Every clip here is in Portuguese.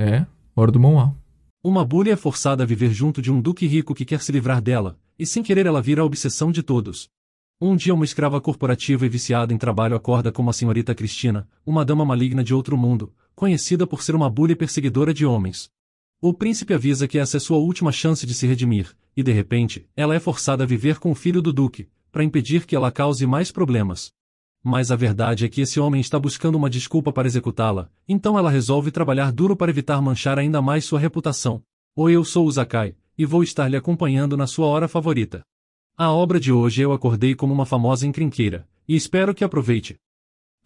É, hora do Mauá. Uma bulha é forçada a viver junto de um duque rico que quer se livrar dela, e sem querer ela vira a obsessão de todos. Um dia uma escrava corporativa e viciada em trabalho acorda com a senhorita Cristina, uma dama maligna de outro mundo, conhecida por ser uma bulha perseguidora de homens. O príncipe avisa que essa é sua última chance de se redimir, e de repente, ela é forçada a viver com o filho do duque, para impedir que ela cause mais problemas. Mas a verdade é que esse homem está buscando uma desculpa para executá-la, então ela resolve trabalhar duro para evitar manchar ainda mais sua reputação. Ou eu sou o Zakai, e vou estar lhe acompanhando na sua hora favorita. A obra de hoje eu acordei como uma famosa encrenqueira, e espero que aproveite.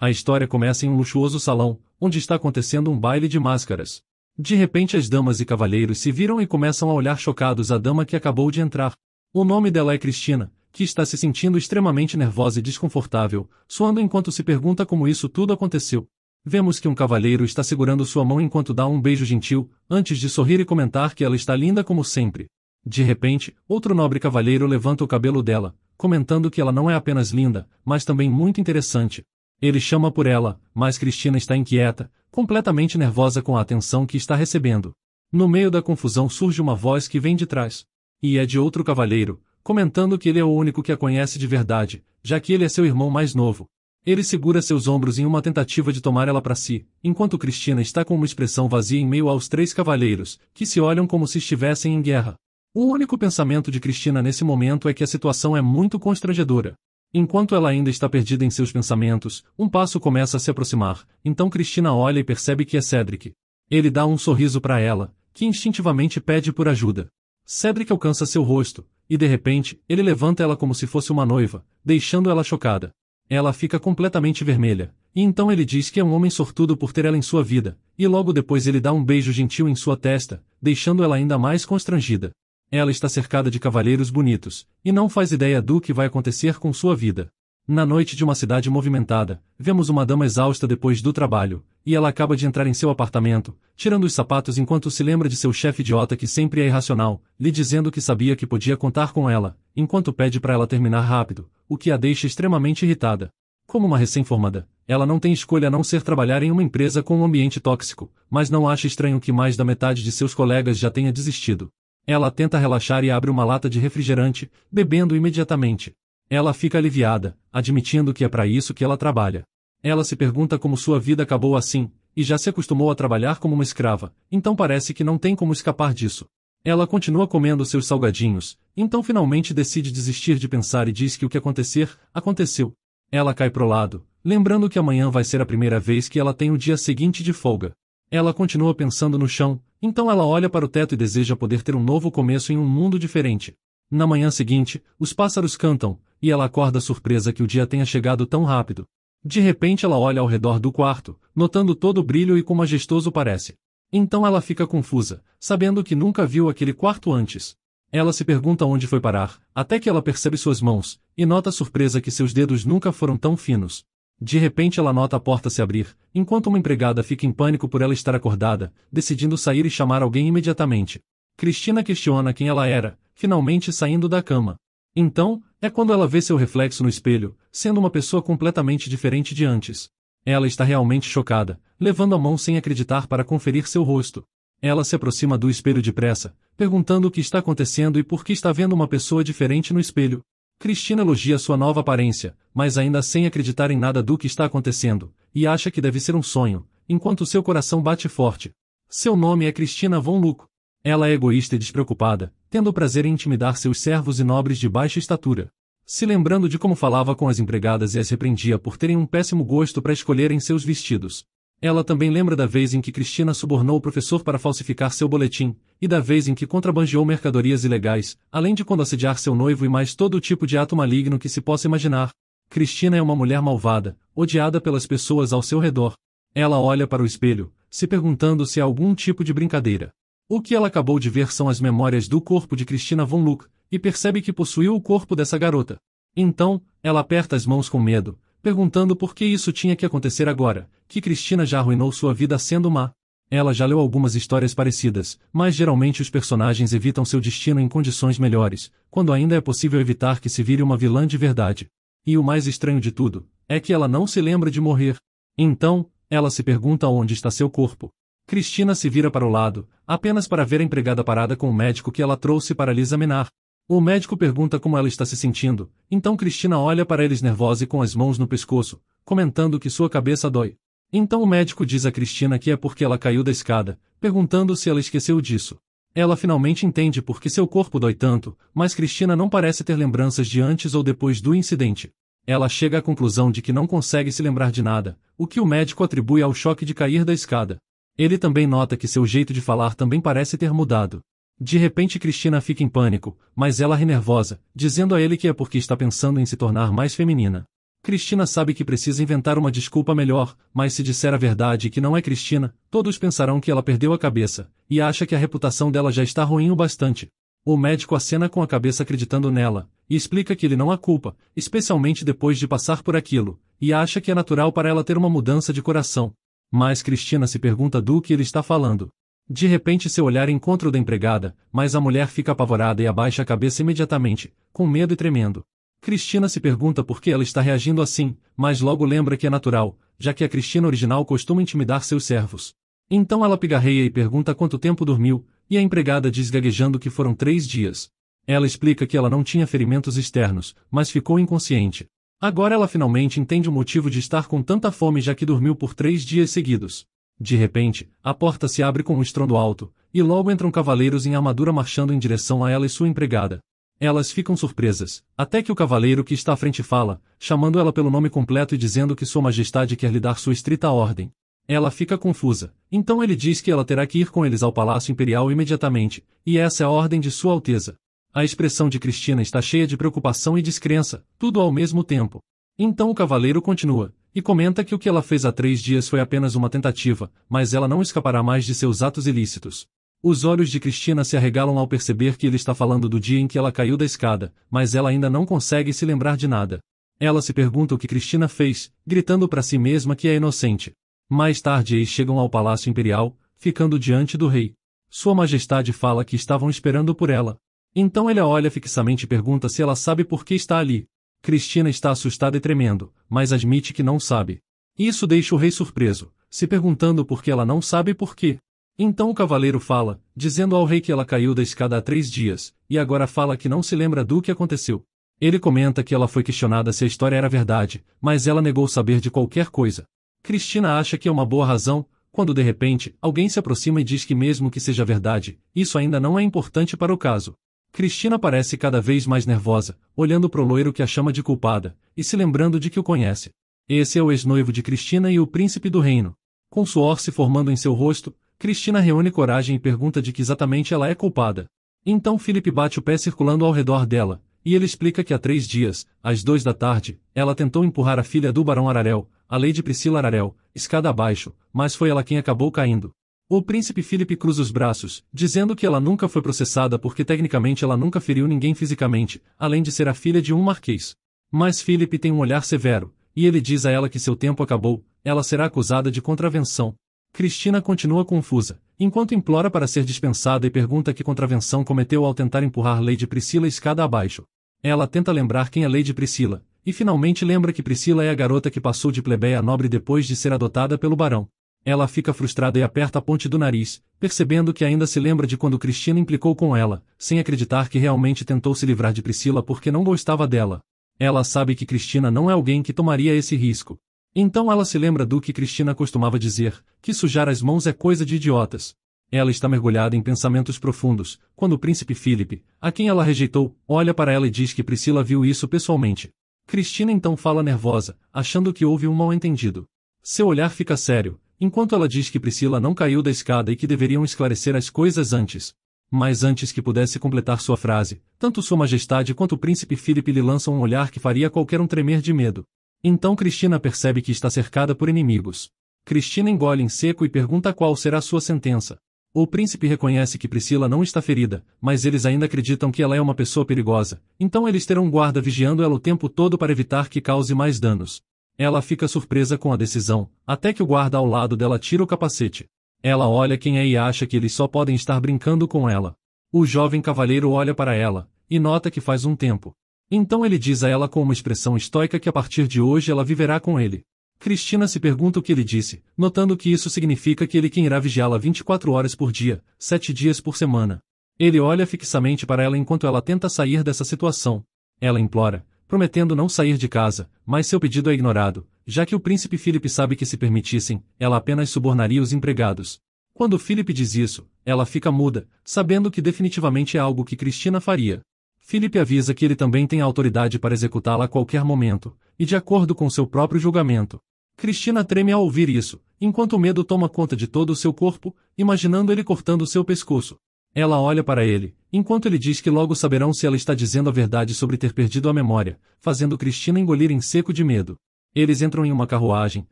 A história começa em um luxuoso salão, onde está acontecendo um baile de máscaras. De repente as damas e cavalheiros se viram e começam a olhar chocados a dama que acabou de entrar. O nome dela é Cristina, que está se sentindo extremamente nervosa e desconfortável, suando enquanto se pergunta como isso tudo aconteceu. Vemos que um cavalheiro está segurando sua mão enquanto dá um beijo gentil, antes de sorrir e comentar que ela está linda como sempre. De repente, outro nobre cavalheiro levanta o cabelo dela, comentando que ela não é apenas linda, mas também muito interessante. Ele chama por ela, mas Cristina está inquieta, completamente nervosa com a atenção que está recebendo. No meio da confusão surge uma voz que vem de trás. E é de outro cavalheiro, comentando que ele é o único que a conhece de verdade, já que ele é seu irmão mais novo. Ele segura seus ombros em uma tentativa de tomar ela para si, enquanto Cristina está com uma expressão vazia em meio aos três cavaleiros, que se olham como se estivessem em guerra. O único pensamento de Cristina nesse momento é que a situação é muito constrangedora. Enquanto ela ainda está perdida em seus pensamentos, um passo começa a se aproximar, então Cristina olha e percebe que é Cedric. Ele dá um sorriso para ela, que instintivamente pede por ajuda. Cedric alcança seu rosto, e de repente, ele levanta ela como se fosse uma noiva, deixando ela chocada. Ela fica completamente vermelha, e então ele diz que é um homem sortudo por ter ela em sua vida, e logo depois ele dá um beijo gentil em sua testa, deixando ela ainda mais constrangida. Ela está cercada de cavalheiros bonitos, e não faz ideia do que vai acontecer com sua vida. Na noite de uma cidade movimentada, vemos uma dama exausta depois do trabalho, e ela acaba de entrar em seu apartamento, tirando os sapatos enquanto se lembra de seu chefe idiota que sempre é irracional, lhe dizendo que sabia que podia contar com ela, enquanto pede para ela terminar rápido, o que a deixa extremamente irritada. Como uma recém-formada, ela não tem escolha a não ser trabalhar em uma empresa com um ambiente tóxico, mas não acha estranho que mais da metade de seus colegas já tenha desistido. Ela tenta relaxar e abre uma lata de refrigerante, bebendo imediatamente. Ela fica aliviada, admitindo que é para isso que ela trabalha. Ela se pergunta como sua vida acabou assim, e já se acostumou a trabalhar como uma escrava, então parece que não tem como escapar disso. Ela continua comendo seus salgadinhos, então finalmente decide desistir de pensar e diz que o que acontecer, aconteceu. Ela cai pro lado, lembrando que amanhã vai ser a primeira vez que ela tem o dia seguinte de folga. Ela continua pensando no chão, então ela olha para o teto e deseja poder ter um novo começo em um mundo diferente. Na manhã seguinte, os pássaros cantam, e ela acorda surpresa que o dia tenha chegado tão rápido. De repente ela olha ao redor do quarto, notando todo o brilho e como majestoso parece. Então ela fica confusa, sabendo que nunca viu aquele quarto antes. Ela se pergunta onde foi parar, até que ela percebe suas mãos, e nota surpresa que seus dedos nunca foram tão finos. De repente ela nota a porta se abrir, enquanto uma empregada fica em pânico por ela estar acordada, decidindo sair e chamar alguém imediatamente. Cristina questiona quem ela era, finalmente saindo da cama. Então, é quando ela vê seu reflexo no espelho, sendo uma pessoa completamente diferente de antes. Ela está realmente chocada, levando a mão sem acreditar para conferir seu rosto. Ela se aproxima do espelho depressa, perguntando o que está acontecendo e por que está vendo uma pessoa diferente no espelho. Cristina elogia sua nova aparência, mas ainda sem acreditar em nada do que está acontecendo, e acha que deve ser um sonho, enquanto seu coração bate forte. Seu nome é Cristina Von Luco. Ela é egoísta e despreocupada, tendo prazer em intimidar seus servos e nobres de baixa estatura. Se lembrando de como falava com as empregadas e as repreendia por terem um péssimo gosto para escolherem seus vestidos. Ela também lembra da vez em que Cristina subornou o professor para falsificar seu boletim, e da vez em que contrabandeou mercadorias ilegais, além de quando assediar seu noivo e mais todo o tipo de ato maligno que se possa imaginar. Cristina é uma mulher malvada, odiada pelas pessoas ao seu redor. Ela olha para o espelho, se perguntando se é algum tipo de brincadeira. O que ela acabou de ver são as memórias do corpo de Cristina von Luck, e percebe que possuiu o corpo dessa garota. Então, ela aperta as mãos com medo, perguntando por que isso tinha que acontecer agora, que Cristina já arruinou sua vida sendo má. Ela já leu algumas histórias parecidas, mas geralmente os personagens evitam seu destino em condições melhores, quando ainda é possível evitar que se vire uma vilã de verdade. E o mais estranho de tudo, é que ela não se lembra de morrer. Então, ela se pergunta onde está seu corpo. Cristina se vira para o lado, apenas para ver a empregada parada com o médico que ela trouxe para lhe examinar. O médico pergunta como ela está se sentindo, então Cristina olha para eles nervosa e com as mãos no pescoço, comentando que sua cabeça dói. Então o médico diz a Cristina que é porque ela caiu da escada, perguntando se ela esqueceu disso. Ela finalmente entende por que seu corpo dói tanto, mas Cristina não parece ter lembranças de antes ou depois do incidente. Ela chega à conclusão de que não consegue se lembrar de nada, o que o médico atribui ao choque de cair da escada. Ele também nota que seu jeito de falar também parece ter mudado. De repente Cristina fica em pânico, mas ela renervosa, dizendo a ele que é porque está pensando em se tornar mais feminina. Cristina sabe que precisa inventar uma desculpa melhor, mas se disser a verdade que não é Cristina, todos pensarão que ela perdeu a cabeça, e acha que a reputação dela já está ruim o bastante. O médico acena com a cabeça acreditando nela, e explica que ele não a culpa, especialmente depois de passar por aquilo, e acha que é natural para ela ter uma mudança de coração. Mas Cristina se pergunta do que ele está falando. De repente seu olhar encontra o da empregada, mas a mulher fica apavorada e abaixa a cabeça imediatamente, com medo e tremendo. Cristina se pergunta por que ela está reagindo assim, mas logo lembra que é natural, já que a Cristina original costuma intimidar seus servos. Então ela pigarreia e pergunta quanto tempo dormiu, e a empregada diz gaguejando que foram três dias. Ela explica que ela não tinha ferimentos externos, mas ficou inconsciente. Agora ela finalmente entende o motivo de estar com tanta fome já que dormiu por três dias seguidos. De repente, a porta se abre com um estrondo alto, e logo entram cavaleiros em armadura marchando em direção a ela e sua empregada. Elas ficam surpresas, até que o cavaleiro que está à frente fala, chamando ela pelo nome completo e dizendo que Sua Majestade quer lhe dar sua estrita ordem. Ela fica confusa, então ele diz que ela terá que ir com eles ao Palácio Imperial imediatamente, e essa é a ordem de Sua Alteza. A expressão de Cristina está cheia de preocupação e descrença, tudo ao mesmo tempo. Então o cavaleiro continua, e comenta que o que ela fez há três dias foi apenas uma tentativa, mas ela não escapará mais de seus atos ilícitos. Os olhos de Cristina se arregalam ao perceber que ele está falando do dia em que ela caiu da escada, mas ela ainda não consegue se lembrar de nada. Ela se pergunta o que Cristina fez, gritando para si mesma que é inocente. Mais tarde eles chegam ao Palácio Imperial, ficando diante do rei. Sua Majestade fala que estavam esperando por ela, então ele a olha fixamente e pergunta se ela sabe por que está ali. Cristina está assustada e tremendo, mas admite que não sabe. Isso deixa o rei surpreso, se perguntando por que ela não sabe por quê. Então o cavaleiro fala, dizendo ao rei que ela caiu da escada há três dias, e agora fala que não se lembra do que aconteceu. Ele comenta que ela foi questionada se a história era verdade, mas ela negou saber de qualquer coisa. Cristina acha que é uma boa razão, quando de repente alguém se aproxima e diz que, mesmo que seja verdade, isso ainda não é importante para o caso. Cristina parece cada vez mais nervosa, olhando pro loiro que a chama de culpada, e se lembrando de que o conhece. Esse é o ex-noivo de Cristina e o príncipe do reino. Com suor se formando em seu rosto, Cristina reúne coragem e pergunta de que exatamente ela é culpada. Então Felipe bate o pé circulando ao redor dela, e ele explica que há três dias, às duas da tarde, ela tentou empurrar a filha do barão Ararel, a lady Priscila Ararel, escada abaixo, mas foi ela quem acabou caindo. O príncipe Felipe cruza os braços, dizendo que ela nunca foi processada porque tecnicamente ela nunca feriu ninguém fisicamente, além de ser a filha de um marquês. Mas Felipe tem um olhar severo, e ele diz a ela que seu tempo acabou, ela será acusada de contravenção. Cristina continua confusa, enquanto implora para ser dispensada e pergunta que contravenção cometeu ao tentar empurrar Lady Priscila escada abaixo. Ela tenta lembrar quem é Lady Priscila, e finalmente lembra que Priscila é a garota que passou de plebeia a nobre depois de ser adotada pelo barão. Ela fica frustrada e aperta a ponte do nariz, percebendo que ainda se lembra de quando Cristina implicou com ela, sem acreditar que realmente tentou se livrar de Priscila porque não gostava dela. Ela sabe que Cristina não é alguém que tomaria esse risco. Então ela se lembra do que Cristina costumava dizer, que sujar as mãos é coisa de idiotas. Ela está mergulhada em pensamentos profundos, quando o príncipe Felipe, a quem ela rejeitou, olha para ela e diz que Priscila viu isso pessoalmente. Cristina então fala nervosa, achando que houve um mal-entendido. Seu olhar fica sério, Enquanto ela diz que Priscila não caiu da escada e que deveriam esclarecer as coisas antes. Mas antes que pudesse completar sua frase, tanto Sua Majestade quanto o príncipe Philip lhe lançam um olhar que faria qualquer um tremer de medo. Então Cristina percebe que está cercada por inimigos. Cristina engole em seco e pergunta qual será sua sentença. O príncipe reconhece que Priscila não está ferida, mas eles ainda acreditam que ela é uma pessoa perigosa, então eles terão guarda vigiando ela o tempo todo para evitar que cause mais danos. Ela fica surpresa com a decisão, até que o guarda ao lado dela tira o capacete. Ela olha quem é e acha que eles só podem estar brincando com ela. O jovem cavaleiro olha para ela, e nota que faz um tempo. Então ele diz a ela com uma expressão estoica que a partir de hoje ela viverá com ele. Cristina se pergunta o que ele disse, notando que isso significa que ele quem irá vigiá-la 24 horas por dia, 7 dias por semana. Ele olha fixamente para ela enquanto ela tenta sair dessa situação. Ela implora, prometendo não sair de casa, mas seu pedido é ignorado, já que o príncipe Felipe sabe que se permitissem, ela apenas subornaria os empregados. Quando Felipe diz isso, ela fica muda, sabendo que definitivamente é algo que Cristina faria. Felipe avisa que ele também tem autoridade para executá-la a qualquer momento, e de acordo com seu próprio julgamento. Cristina treme ao ouvir isso, enquanto o medo toma conta de todo o seu corpo, imaginando ele cortando seu pescoço. Ela olha para ele, enquanto ele diz que logo saberão se ela está dizendo a verdade sobre ter perdido a memória, fazendo Cristina engolir em seco de medo. Eles entram em uma carruagem,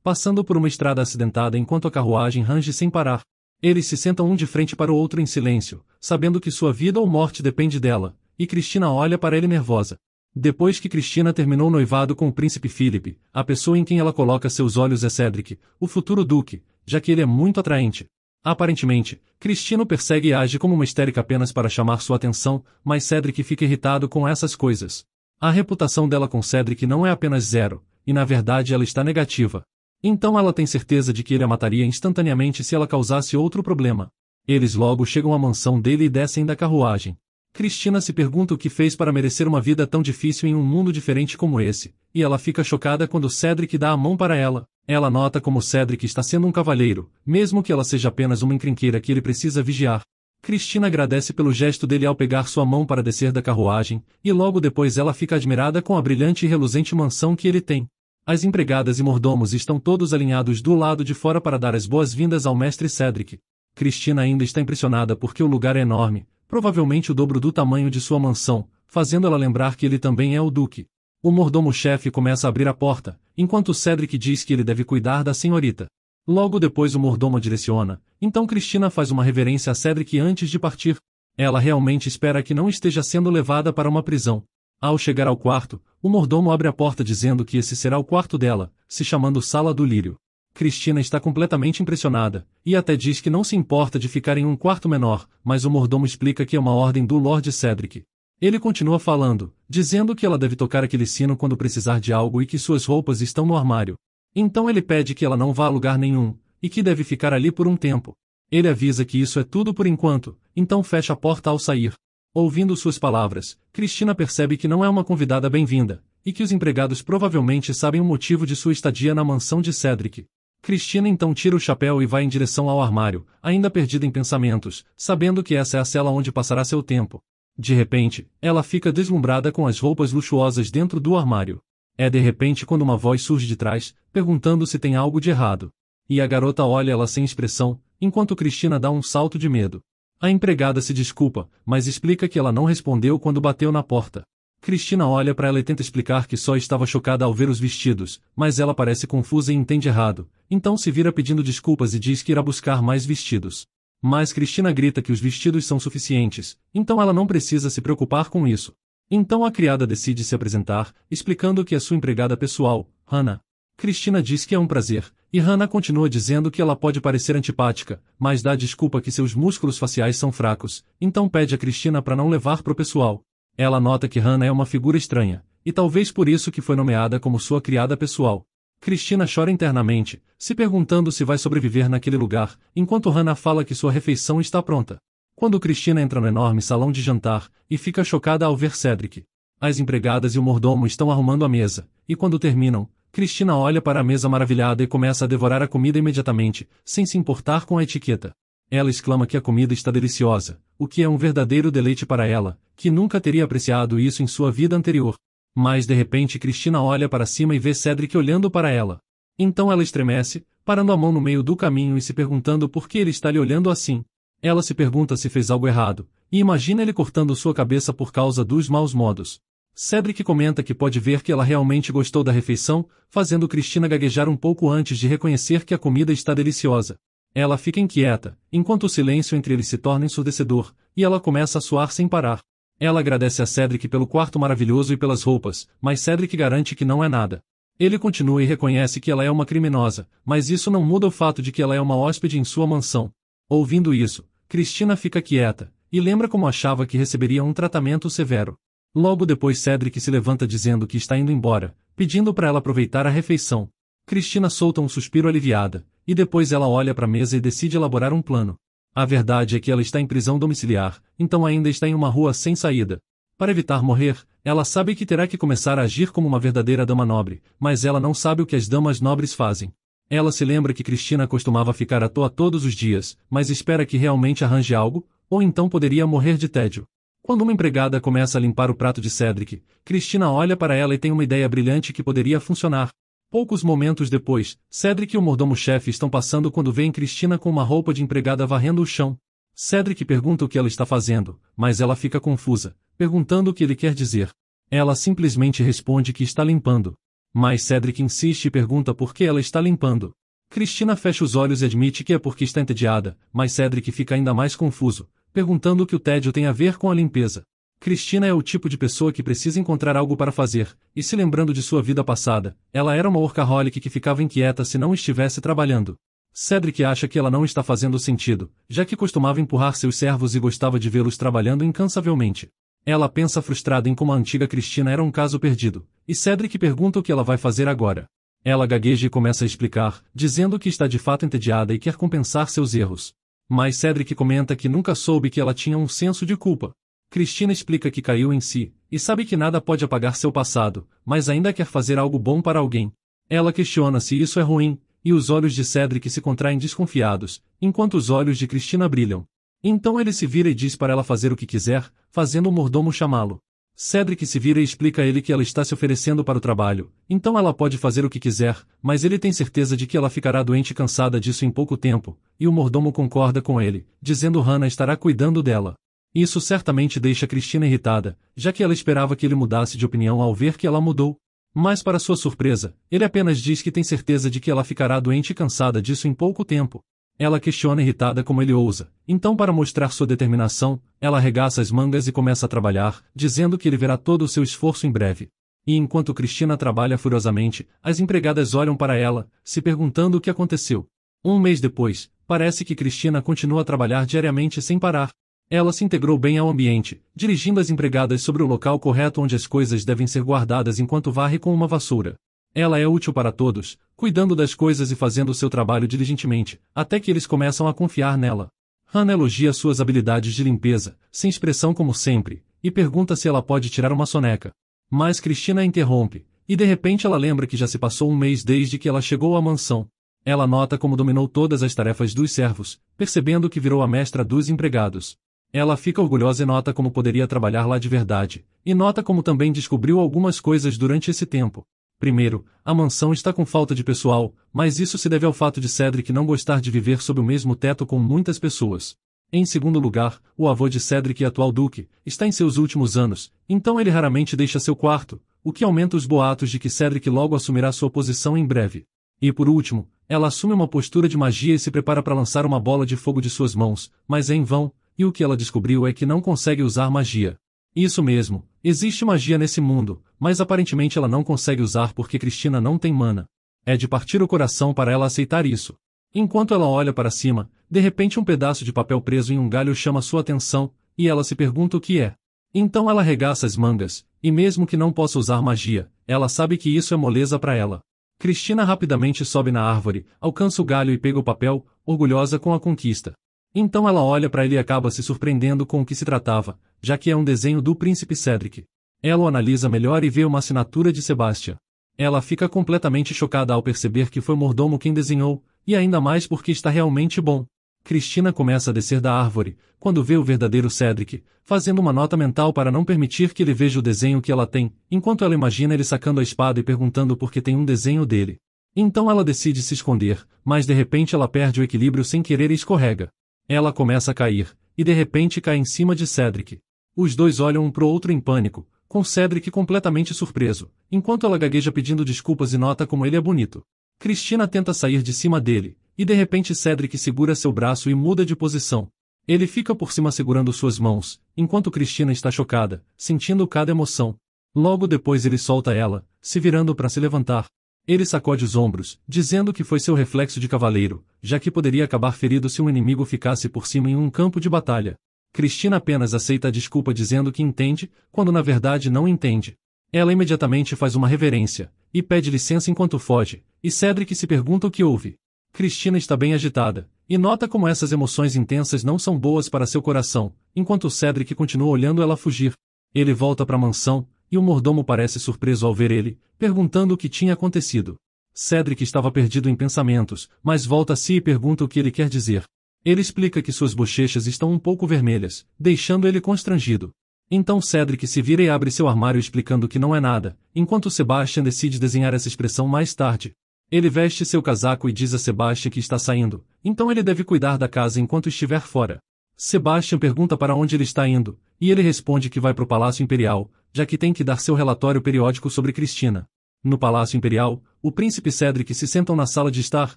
passando por uma estrada acidentada enquanto a carruagem range sem parar. Eles se sentam um de frente para o outro em silêncio, sabendo que sua vida ou morte depende dela, e Cristina olha para ele nervosa. Depois que Cristina terminou o noivado com o príncipe Philip, a pessoa em quem ela coloca seus olhos é Cedric, o futuro duque, já que ele é muito atraente. Aparentemente, Cristino persegue e age como uma histérica apenas para chamar sua atenção, mas Cedric fica irritado com essas coisas. A reputação dela com Cedric não é apenas zero, e na verdade ela está negativa. Então ela tem certeza de que ele a mataria instantaneamente se ela causasse outro problema. Eles logo chegam à mansão dele e descem da carruagem. Cristina se pergunta o que fez para merecer uma vida tão difícil em um mundo diferente como esse, e ela fica chocada quando Cedric dá a mão para ela. Ela nota como Cedric está sendo um cavalheiro, mesmo que ela seja apenas uma encrenqueira que ele precisa vigiar. Cristina agradece pelo gesto dele ao pegar sua mão para descer da carruagem, e logo depois ela fica admirada com a brilhante e reluzente mansão que ele tem. As empregadas e mordomos estão todos alinhados do lado de fora para dar as boas-vindas ao mestre Cedric. Cristina ainda está impressionada porque o lugar é enorme, provavelmente o dobro do tamanho de sua mansão, fazendo ela lembrar que ele também é o duque. O mordomo-chefe começa a abrir a porta, enquanto Cedric diz que ele deve cuidar da senhorita. Logo depois o mordomo direciona, então Cristina faz uma reverência a Cedric antes de partir. Ela realmente espera que não esteja sendo levada para uma prisão. Ao chegar ao quarto, o mordomo abre a porta dizendo que esse será o quarto dela, se chamando Sala do Lírio. Cristina está completamente impressionada, e até diz que não se importa de ficar em um quarto menor, mas o mordomo explica que é uma ordem do Lord Cedric. Ele continua falando, dizendo que ela deve tocar aquele sino quando precisar de algo e que suas roupas estão no armário. Então ele pede que ela não vá a lugar nenhum, e que deve ficar ali por um tempo. Ele avisa que isso é tudo por enquanto, então fecha a porta ao sair. Ouvindo suas palavras, Cristina percebe que não é uma convidada bem-vinda, e que os empregados provavelmente sabem o motivo de sua estadia na mansão de Cedric. Cristina então tira o chapéu e vai em direção ao armário, ainda perdida em pensamentos, sabendo que essa é a cela onde passará seu tempo. De repente, ela fica deslumbrada com as roupas luxuosas dentro do armário. É de repente quando uma voz surge de trás, perguntando se tem algo de errado. E a garota olha ela sem expressão, enquanto Cristina dá um salto de medo. A empregada se desculpa, mas explica que ela não respondeu quando bateu na porta. Cristina olha para ela e tenta explicar que só estava chocada ao ver os vestidos, mas ela parece confusa e entende errado, então se vira pedindo desculpas e diz que irá buscar mais vestidos. Mas Cristina grita que os vestidos são suficientes, então ela não precisa se preocupar com isso. Então a criada decide se apresentar, explicando que é sua empregada pessoal, Hannah. Cristina diz que é um prazer, e Hannah continua dizendo que ela pode parecer antipática, mas dá desculpa que seus músculos faciais são fracos, então pede a Cristina para não levar pro pessoal. Ela nota que Hannah é uma figura estranha, e talvez por isso que foi nomeada como sua criada pessoal. Cristina chora internamente, se perguntando se vai sobreviver naquele lugar, enquanto Hannah fala que sua refeição está pronta. Quando Cristina entra no enorme salão de jantar, e fica chocada ao ver Cedric. As empregadas e o mordomo estão arrumando a mesa, e quando terminam, Cristina olha para a mesa maravilhada e começa a devorar a comida imediatamente, sem se importar com a etiqueta. Ela exclama que a comida está deliciosa, o que é um verdadeiro deleite para ela, que nunca teria apreciado isso em sua vida anterior. Mas de repente Cristina olha para cima e vê Cedric olhando para ela. Então ela estremece, parando a mão no meio do caminho e se perguntando por que ele está lhe olhando assim. Ela se pergunta se fez algo errado, e imagina ele cortando sua cabeça por causa dos maus modos. Cedric comenta que pode ver que ela realmente gostou da refeição, fazendo Cristina gaguejar um pouco antes de reconhecer que a comida está deliciosa. Ela fica inquieta, enquanto o silêncio entre eles se torna ensurdecedor, e ela começa a suar sem parar. Ela agradece a Cedric pelo quarto maravilhoso e pelas roupas, mas Cedric garante que não é nada. Ele continua e reconhece que ela é uma criminosa, mas isso não muda o fato de que ela é uma hóspede em sua mansão. Ouvindo isso, Cristina fica quieta, e lembra como achava que receberia um tratamento severo. Logo depois Cedric se levanta dizendo que está indo embora, pedindo para ela aproveitar a refeição. Cristina solta um suspiro aliviada, e depois ela olha para a mesa e decide elaborar um plano. A verdade é que ela está em prisão domiciliar, então ainda está em uma rua sem saída. Para evitar morrer, ela sabe que terá que começar a agir como uma verdadeira dama nobre, mas ela não sabe o que as damas nobres fazem. Ela se lembra que Cristina costumava ficar à toa todos os dias, mas espera que realmente arranje algo, ou então poderia morrer de tédio. Quando uma empregada começa a limpar o prato de Cedric, Cristina olha para ela e tem uma ideia brilhante que poderia funcionar. Poucos momentos depois, Cedric e o mordomo-chefe estão passando quando veem Cristina com uma roupa de empregada varrendo o chão. Cedric pergunta o que ela está fazendo, mas ela fica confusa, perguntando o que ele quer dizer. Ela simplesmente responde que está limpando. Mas Cedric insiste e pergunta por que ela está limpando. Cristina fecha os olhos e admite que é porque está entediada, mas Cedric fica ainda mais confuso, perguntando o que o tédio tem a ver com a limpeza. Cristina é o tipo de pessoa que precisa encontrar algo para fazer, e se lembrando de sua vida passada, ela era uma workaholic que ficava inquieta se não estivesse trabalhando. Cedric acha que ela não está fazendo sentido, já que costumava empurrar seus servos e gostava de vê-los trabalhando incansavelmente. Ela pensa frustrada em como a antiga Cristina era um caso perdido, e Cedric pergunta o que ela vai fazer agora. Ela gagueja e começa a explicar, dizendo que está de fato entediada e quer compensar seus erros. Mas Cedric comenta que nunca soube que ela tinha um senso de culpa. Cristina explica que caiu em si, e sabe que nada pode apagar seu passado, mas ainda quer fazer algo bom para alguém. Ela questiona se isso é ruim, e os olhos de Cedric se contraem desconfiados, enquanto os olhos de Cristina brilham. Então ele se vira e diz para ela fazer o que quiser, fazendo o mordomo chamá-lo. Cedric se vira e explica a ele que ela está se oferecendo para o trabalho, então ela pode fazer o que quiser, mas ele tem certeza de que ela ficará doente e cansada disso em pouco tempo, e o mordomo concorda com ele, dizendo Hannah estará cuidando dela. Isso certamente deixa Cristina irritada, já que ela esperava que ele mudasse de opinião ao ver que ela mudou. Mas para sua surpresa, ele apenas diz que tem certeza de que ela ficará doente e cansada disso em pouco tempo. Ela questiona irritada como ele ousa. Então para mostrar sua determinação, ela arregaça as mangas e começa a trabalhar, dizendo que ele verá todo o seu esforço em breve. E enquanto Cristina trabalha furiosamente, as empregadas olham para ela, se perguntando o que aconteceu. Um mês depois, parece que Cristina continua a trabalhar diariamente sem parar. Ela se integrou bem ao ambiente, dirigindo as empregadas sobre o local correto onde as coisas devem ser guardadas enquanto varre com uma vassoura. Ela é útil para todos, cuidando das coisas e fazendo seu trabalho diligentemente, até que eles começam a confiar nela. Hannah elogia suas habilidades de limpeza, sem expressão como sempre, e pergunta se ela pode tirar uma soneca. Mas Cristina a interrompe, e de repente ela lembra que já se passou um mês desde que ela chegou à mansão. Ela nota como dominou todas as tarefas dos servos, percebendo que virou a mestra dos empregados. Ela fica orgulhosa e nota como poderia trabalhar lá de verdade, e nota como também descobriu algumas coisas durante esse tempo. Primeiro, a mansão está com falta de pessoal, mas isso se deve ao fato de Cedric não gostar de viver sob o mesmo teto com muitas pessoas. Em segundo lugar, o avô de Cedric, atual duque, está em seus últimos anos, então ele raramente deixa seu quarto, o que aumenta os boatos de que Cedric logo assumirá sua posição em breve. E por último, ela assume uma postura de magia e se prepara para lançar uma bola de fogo de suas mãos, mas é em vão, e o que ela descobriu é que não consegue usar magia. Isso mesmo, existe magia nesse mundo, mas aparentemente ela não consegue usar porque Cristina não tem mana. É de partir o coração para ela aceitar isso. Enquanto ela olha para cima, de repente um pedaço de papel preso em um galho chama sua atenção, e ela se pergunta o que é. Então ela regaça as mangas, e mesmo que não possa usar magia, ela sabe que isso é moleza para ela. Cristina rapidamente sobe na árvore, alcança o galho e pega o papel, orgulhosa com a conquista. Então ela olha para ele e acaba se surpreendendo com o que se tratava, já que é um desenho do príncipe Cedric. Ela o analisa melhor e vê uma assinatura de Sebastian. Ela fica completamente chocada ao perceber que foi Mordomo quem desenhou, e ainda mais porque está realmente bom. Cristina começa a descer da árvore, quando vê o verdadeiro Cedric, fazendo uma nota mental para não permitir que ele veja o desenho que ela tem, enquanto ela imagina ele sacando a espada e perguntando por que tem um desenho dele. Então ela decide se esconder, mas de repente ela perde o equilíbrio sem querer e escorrega. Ela começa a cair, e de repente cai em cima de Cedric. Os dois olham um pro outro em pânico, com Cedric completamente surpreso, enquanto ela gagueja pedindo desculpas e nota como ele é bonito. Cristina tenta sair de cima dele, e de repente Cedric segura seu braço e muda de posição. Ele fica por cima segurando suas mãos, enquanto Cristina está chocada, sentindo cada emoção. Logo depois ele solta ela, se virando para se levantar. Ele sacode os ombros, dizendo que foi seu reflexo de cavaleiro, já que poderia acabar ferido se um inimigo ficasse por cima em um campo de batalha. Cristina apenas aceita a desculpa dizendo que entende, quando na verdade não entende. Ela imediatamente faz uma reverência, e pede licença enquanto foge, e Cedric se pergunta o que houve. Cristina está bem agitada, e nota como essas emoções intensas não são boas para seu coração, enquanto Cedric continua olhando ela fugir. Ele volta para a mansão, e o mordomo parece surpreso ao ver ele, perguntando o que tinha acontecido. Cedric estava perdido em pensamentos, mas volta a si e pergunta o que ele quer dizer. Ele explica que suas bochechas estão um pouco vermelhas, deixando ele constrangido. Então Cedric se vira e abre seu armário explicando que não é nada, enquanto Sebastian decide desenhar essa expressão mais tarde. Ele veste seu casaco e diz a Sebastian que está saindo, então ele deve cuidar da casa enquanto estiver fora. Sebastian pergunta para onde ele está indo, e ele responde que vai para o Palácio Imperial, já que tem que dar seu relatório periódico sobre Cristina. No Palácio Imperial, o príncipe Cedric se sentam na sala de estar,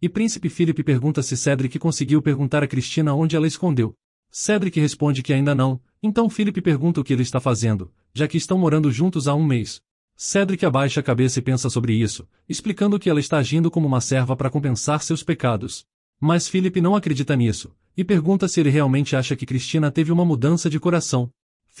e príncipe Philip pergunta se Cedric conseguiu perguntar a Cristina onde ela escondeu. Cedric responde que ainda não, então Philip pergunta o que ele está fazendo, já que estão morando juntos há um mês. Cedric abaixa a cabeça e pensa sobre isso, explicando que ela está agindo como uma serva para compensar seus pecados. Mas Philip não acredita nisso, e pergunta se ele realmente acha que Cristina teve uma mudança de coração.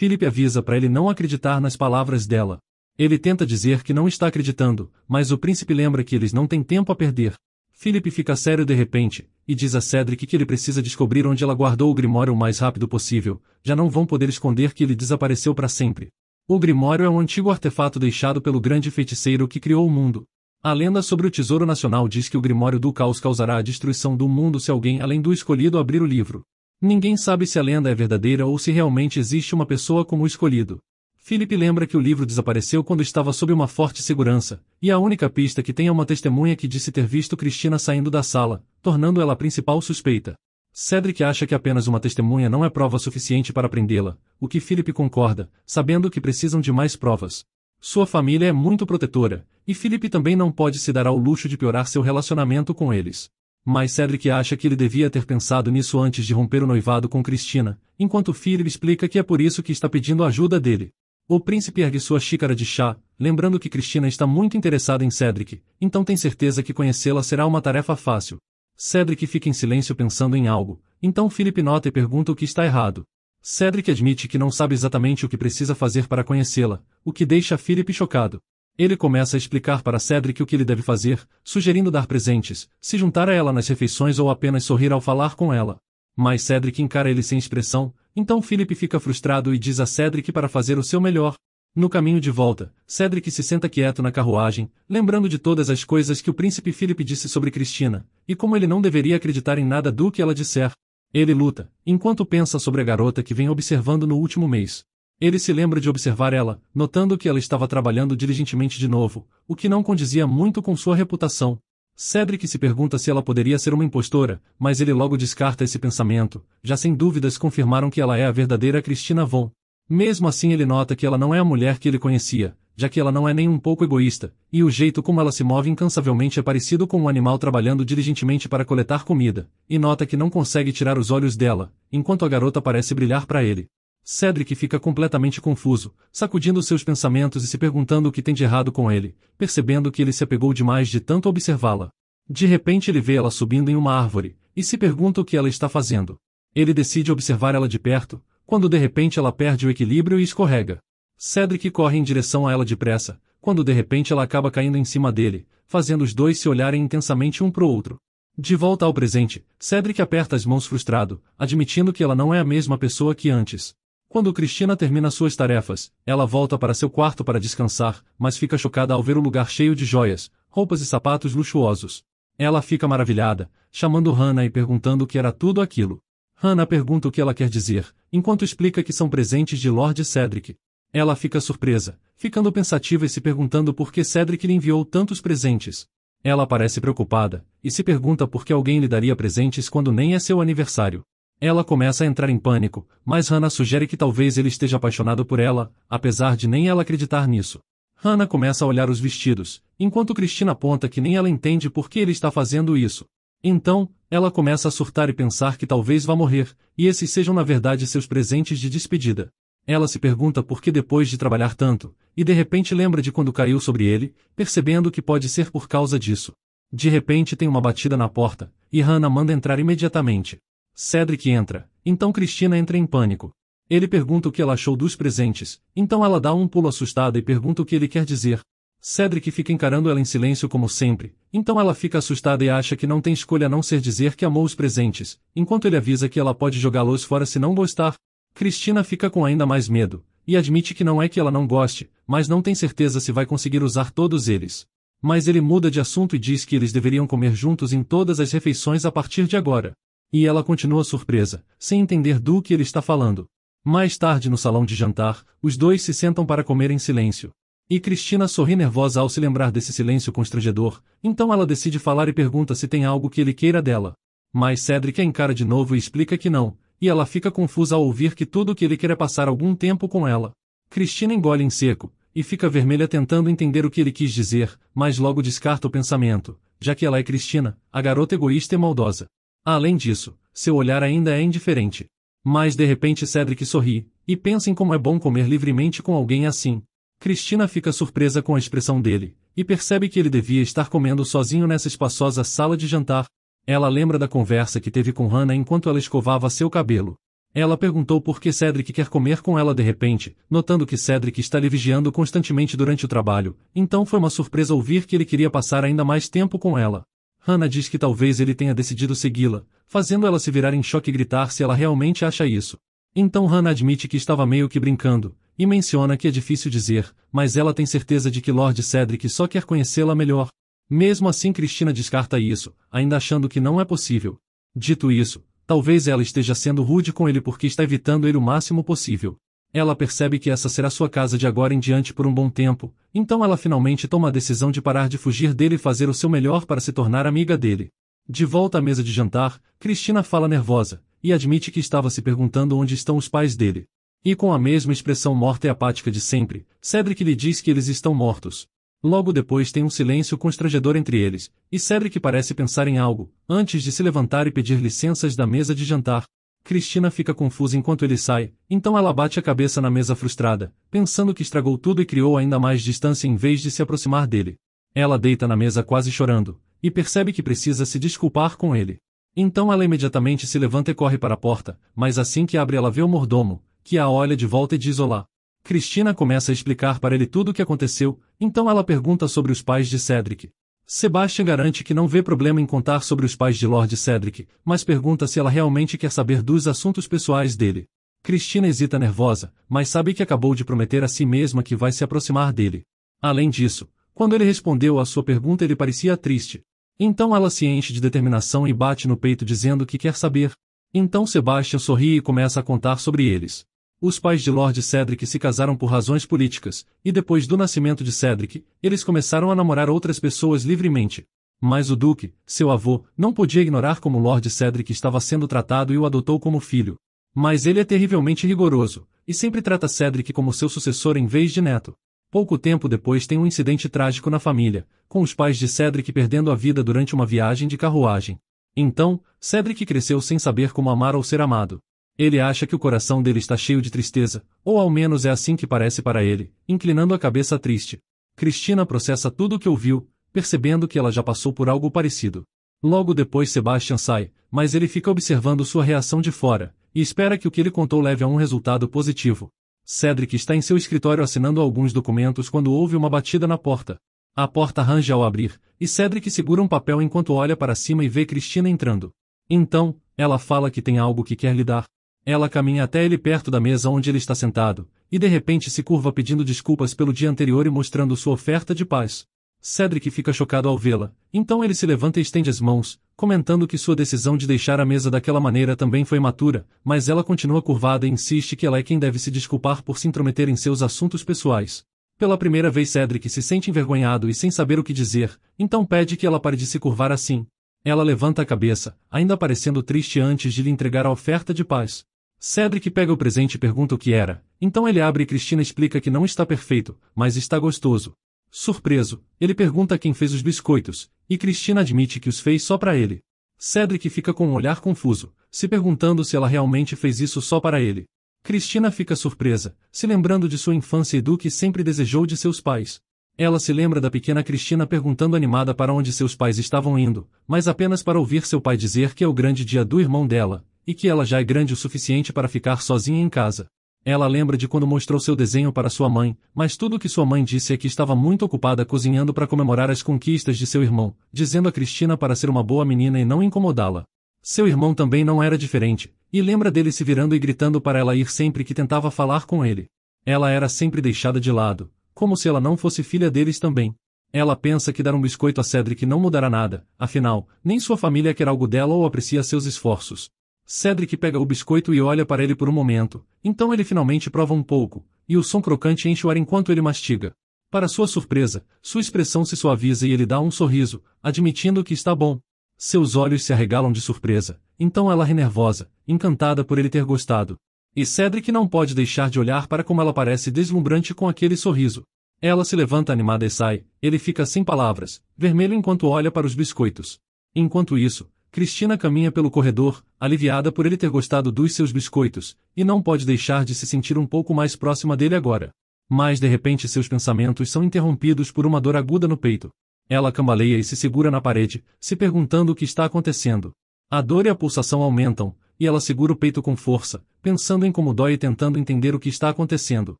Felipe avisa para ele não acreditar nas palavras dela. Ele tenta dizer que não está acreditando, mas o príncipe lembra que eles não têm tempo a perder. Felipe fica sério de repente, e diz a Cedric que ele precisa descobrir onde ela guardou o Grimório o mais rápido possível, já não vão poder esconder que ele desapareceu para sempre. O Grimório é um antigo artefato deixado pelo grande feiticeiro que criou o mundo. A lenda sobre o Tesouro Nacional diz que o Grimório do Caos causará a destruição do mundo se alguém além do escolhido abrir o livro. Ninguém sabe se a lenda é verdadeira ou se realmente existe uma pessoa como o escolhido. Philip lembra que o livro desapareceu quando estava sob uma forte segurança, e a única pista que tem é uma testemunha que disse ter visto Cristina saindo da sala, tornando ela a principal suspeita. Cedric acha que apenas uma testemunha não é prova suficiente para prendê-la, o que Philip concorda, sabendo que precisam de mais provas. Sua família é muito protetora, e Philip também não pode se dar ao luxo de piorar seu relacionamento com eles. Mas Cedric acha que ele devia ter pensado nisso antes de romper o noivado com Cristina, enquanto Philip explica que é por isso que está pedindo ajuda dele. O príncipe ergue sua xícara de chá, lembrando que Cristina está muito interessada em Cedric, então tem certeza que conhecê-la será uma tarefa fácil. Cedric fica em silêncio pensando em algo, então Philip nota e pergunta o que está errado. Cedric admite que não sabe exatamente o que precisa fazer para conhecê-la, o que deixa Philip chocado. Ele começa a explicar para Cedric o que ele deve fazer, sugerindo dar presentes, se juntar a ela nas refeições ou apenas sorrir ao falar com ela. Mas Cedric encara ele sem expressão, então Philip fica frustrado e diz a Cedric para fazer o seu melhor. No caminho de volta, Cedric se senta quieto na carruagem, lembrando de todas as coisas que o príncipe Philip disse sobre Cristina, e como ele não deveria acreditar em nada do que ela disser. Ele luta, enquanto pensa sobre a garota que vem observando no último mês. Ele se lembra de observar ela, notando que ela estava trabalhando diligentemente de novo, o que não condizia muito com sua reputação. Cedric se pergunta se ela poderia ser uma impostora, mas ele logo descarta esse pensamento, já sem dúvidas confirmaram que ela é a verdadeira Christina Von. Mesmo assim ele nota que ela não é a mulher que ele conhecia, já que ela não é nem um pouco egoísta, e o jeito como ela se move incansavelmente é parecido com um animal trabalhando diligentemente para coletar comida, e nota que não consegue tirar os olhos dela, enquanto a garota parece brilhar para ele. Cedric fica completamente confuso, sacudindo seus pensamentos e se perguntando o que tem de errado com ele, percebendo que ele se apegou demais de tanto observá-la. De repente ele vê ela subindo em uma árvore, e se pergunta o que ela está fazendo. Ele decide observar ela de perto, quando de repente ela perde o equilíbrio e escorrega. Cedric corre em direção a ela depressa, quando de repente ela acaba caindo em cima dele, fazendo os dois se olharem intensamente um pro outro. De volta ao presente, Cedric aperta as mãos frustrado, admitindo que ela não é a mesma pessoa que antes. Quando Cristina termina suas tarefas, ela volta para seu quarto para descansar, mas fica chocada ao ver o lugar cheio de joias, roupas e sapatos luxuosos. Ela fica maravilhada, chamando Hannah e perguntando o que era tudo aquilo. Hannah pergunta o que ela quer dizer, enquanto explica que são presentes de Lord Cedric. Ela fica surpresa, ficando pensativa e se perguntando por que Cedric lhe enviou tantos presentes. Ela parece preocupada, e se pergunta por que alguém lhe daria presentes quando nem é seu aniversário. Ela começa a entrar em pânico, mas Hannah sugere que talvez ele esteja apaixonado por ela, apesar de nem ela acreditar nisso. Hannah começa a olhar os vestidos, enquanto Cristina aponta que nem ela entende por que ele está fazendo isso. Então, ela começa a surtar e pensar que talvez vá morrer, e esses sejam na verdade seus presentes de despedida. Ela se pergunta por que depois de trabalhar tanto, e de repente lembra de quando caiu sobre ele, percebendo que pode ser por causa disso. De repente tem uma batida na porta, e Hannah manda entrar imediatamente. Cedric entra, então Cristina entra em pânico. Ele pergunta o que ela achou dos presentes, então ela dá um pulo assustada e pergunta o que ele quer dizer. Cedric fica encarando ela em silêncio como sempre, então ela fica assustada e acha que não tem escolha a não ser dizer que amou os presentes, enquanto ele avisa que ela pode jogá-los fora se não gostar. Cristina fica com ainda mais medo, e admite que não é que ela não goste, mas não tem certeza se vai conseguir usar todos eles. Mas ele muda de assunto e diz que eles deveriam comer juntos em todas as refeições a partir de agora. E ela continua surpresa, sem entender do que ele está falando. Mais tarde no salão de jantar, os dois se sentam para comer em silêncio. E Cristina sorri nervosa ao se lembrar desse silêncio constrangedor, então ela decide falar e pergunta se tem algo que ele queira dela. Mas Cedric a encara de novo e explica que não, e ela fica confusa ao ouvir que tudo o que ele quer é passar algum tempo com ela. Cristina engole em seco, e fica vermelha tentando entender o que ele quis dizer, mas logo descarta o pensamento, já que ela é Cristina, a garota egoísta e maldosa. Além disso, seu olhar ainda é indiferente. Mas de repente Cedric sorri, e pensa em como é bom comer livremente com alguém assim. Cristina fica surpresa com a expressão dele, e percebe que ele devia estar comendo sozinho nessa espaçosa sala de jantar. Ela lembra da conversa que teve com Hannah enquanto ela escovava seu cabelo. Ela perguntou por que Cedric quer comer com ela de repente, notando que Cedric está lhe vigiando constantemente durante o trabalho, então foi uma surpresa ouvir que ele queria passar ainda mais tempo com ela. Hannah diz que talvez ele tenha decidido segui-la, fazendo ela se virar em choque e gritar se ela realmente acha isso. Então Hannah admite que estava meio que brincando, e menciona que é difícil dizer, mas ela tem certeza de que Lord Cedric só quer conhecê-la melhor. Mesmo assim Cristina descarta isso, ainda achando que não é possível. Dito isso, talvez ela esteja sendo rude com ele porque está evitando ele o máximo possível. Ela percebe que essa será sua casa de agora em diante por um bom tempo, então ela finalmente toma a decisão de parar de fugir dele e fazer o seu melhor para se tornar amiga dele. De volta à mesa de jantar, Cristina fala nervosa, e admite que estava se perguntando onde estão os pais dele. E com a mesma expressão morta e apática de sempre, Cedric lhe diz que eles estão mortos. Logo depois tem um silêncio constrangedor entre eles, e Cedric parece pensar em algo, antes de se levantar e pedir licenças da mesa de jantar. Cristina fica confusa enquanto ele sai, então ela bate a cabeça na mesa frustrada, pensando que estragou tudo e criou ainda mais distância em vez de se aproximar dele. Ela deita na mesa quase chorando, e percebe que precisa se desculpar com ele. Então ela imediatamente se levanta e corre para a porta, mas assim que abre ela vê o mordomo, que a olha de volta e diz olá. Cristina começa a explicar para ele tudo o que aconteceu, então ela pergunta sobre os pais de Cedric. Sebastian garante que não vê problema em contar sobre os pais de Lord Cedric, mas pergunta se ela realmente quer saber dos assuntos pessoais dele. Cristina hesita nervosa, mas sabe que acabou de prometer a si mesma que vai se aproximar dele. Além disso, quando ele respondeu à sua pergunta ele parecia triste. Então ela se enche de determinação e bate no peito dizendo que quer saber. Então Sebastian sorri e começa a contar sobre eles. Os pais de Lord Cedric se casaram por razões políticas, e depois do nascimento de Cedric, eles começaram a namorar outras pessoas livremente. Mas o Duque, seu avô, não podia ignorar como Lord Cedric estava sendo tratado e o adotou como filho. Mas ele é terrivelmente rigoroso, e sempre trata Cedric como seu sucessor em vez de neto. Pouco tempo depois tem um incidente trágico na família, com os pais de Cedric perdendo a vida durante uma viagem de carruagem. Então, Cedric cresceu sem saber como amar ou ser amado. Ele acha que o coração dele está cheio de tristeza, ou ao menos é assim que parece para ele, inclinando a cabeça triste. Cristina processa tudo o que ouviu, percebendo que ela já passou por algo parecido. Logo depois Sebastian sai, mas ele fica observando sua reação de fora, e espera que o que ele contou leve a um resultado positivo. Cedric está em seu escritório assinando alguns documentos quando ouve uma batida na porta. A porta arranja ao abrir, e Cedric segura um papel enquanto olha para cima e vê Cristina entrando. Então, ela fala que tem algo que quer lhe dar. Ela caminha até ele perto da mesa onde ele está sentado, e de repente se curva pedindo desculpas pelo dia anterior e mostrando sua oferta de paz. Cedric fica chocado ao vê-la, então ele se levanta e estende as mãos, comentando que sua decisão de deixar a mesa daquela maneira também foi matura, mas ela continua curvada e insiste que ela é quem deve se desculpar por se intrometer em seus assuntos pessoais. Pela primeira vez Cedric se sente envergonhado e sem saber o que dizer, então pede que ela pare de se curvar assim. Ela levanta a cabeça, ainda parecendo triste antes de lhe entregar a oferta de paz. Cedric pega o presente e pergunta o que era, então ele abre e Cristina explica que não está perfeito, mas está gostoso. Surpreso, ele pergunta quem fez os biscoitos, e Cristina admite que os fez só para ele. Cedric fica com um olhar confuso, se perguntando se ela realmente fez isso só para ele. Cristina fica surpresa, se lembrando de sua infância e do que sempre desejou de seus pais. Ela se lembra da pequena Cristina perguntando animada para onde seus pais estavam indo, mas apenas para ouvir seu pai dizer que é o grande dia do irmão dela, e que ela já é grande o suficiente para ficar sozinha em casa. Ela lembra de quando mostrou seu desenho para sua mãe, mas tudo o que sua mãe disse é que estava muito ocupada cozinhando para comemorar as conquistas de seu irmão, dizendo a Cristina para ser uma boa menina e não incomodá-la. Seu irmão também não era diferente, e lembra dele se virando e gritando para ela ir sempre que tentava falar com ele. Ela era sempre deixada de lado, como se ela não fosse filha deles também. Ela pensa que dar um biscoito a Cedric não mudará nada, afinal, nem sua família quer algo dela ou aprecia seus esforços. Cedric pega o biscoito e olha para ele por um momento, então ele finalmente prova um pouco, e o som crocante enche o ar enquanto ele mastiga. Para sua surpresa, sua expressão se suaviza e ele dá um sorriso, admitindo que está bom. Seus olhos se arregalam de surpresa, então ela renervosa, encantada por ele ter gostado. E Cedric não pode deixar de olhar para como ela parece deslumbrante com aquele sorriso. Ela se levanta animada e sai, ele fica sem palavras, vermelho enquanto olha para os biscoitos. Enquanto isso, Cristina caminha pelo corredor, aliviada por ele ter gostado dos seus biscoitos, e não pode deixar de se sentir um pouco mais próxima dele agora. Mas de repente seus pensamentos são interrompidos por uma dor aguda no peito. Ela cambaleia e se segura na parede, se perguntando o que está acontecendo. A dor e a pulsação aumentam, e ela segura o peito com força, pensando em como dói e tentando entender o que está acontecendo.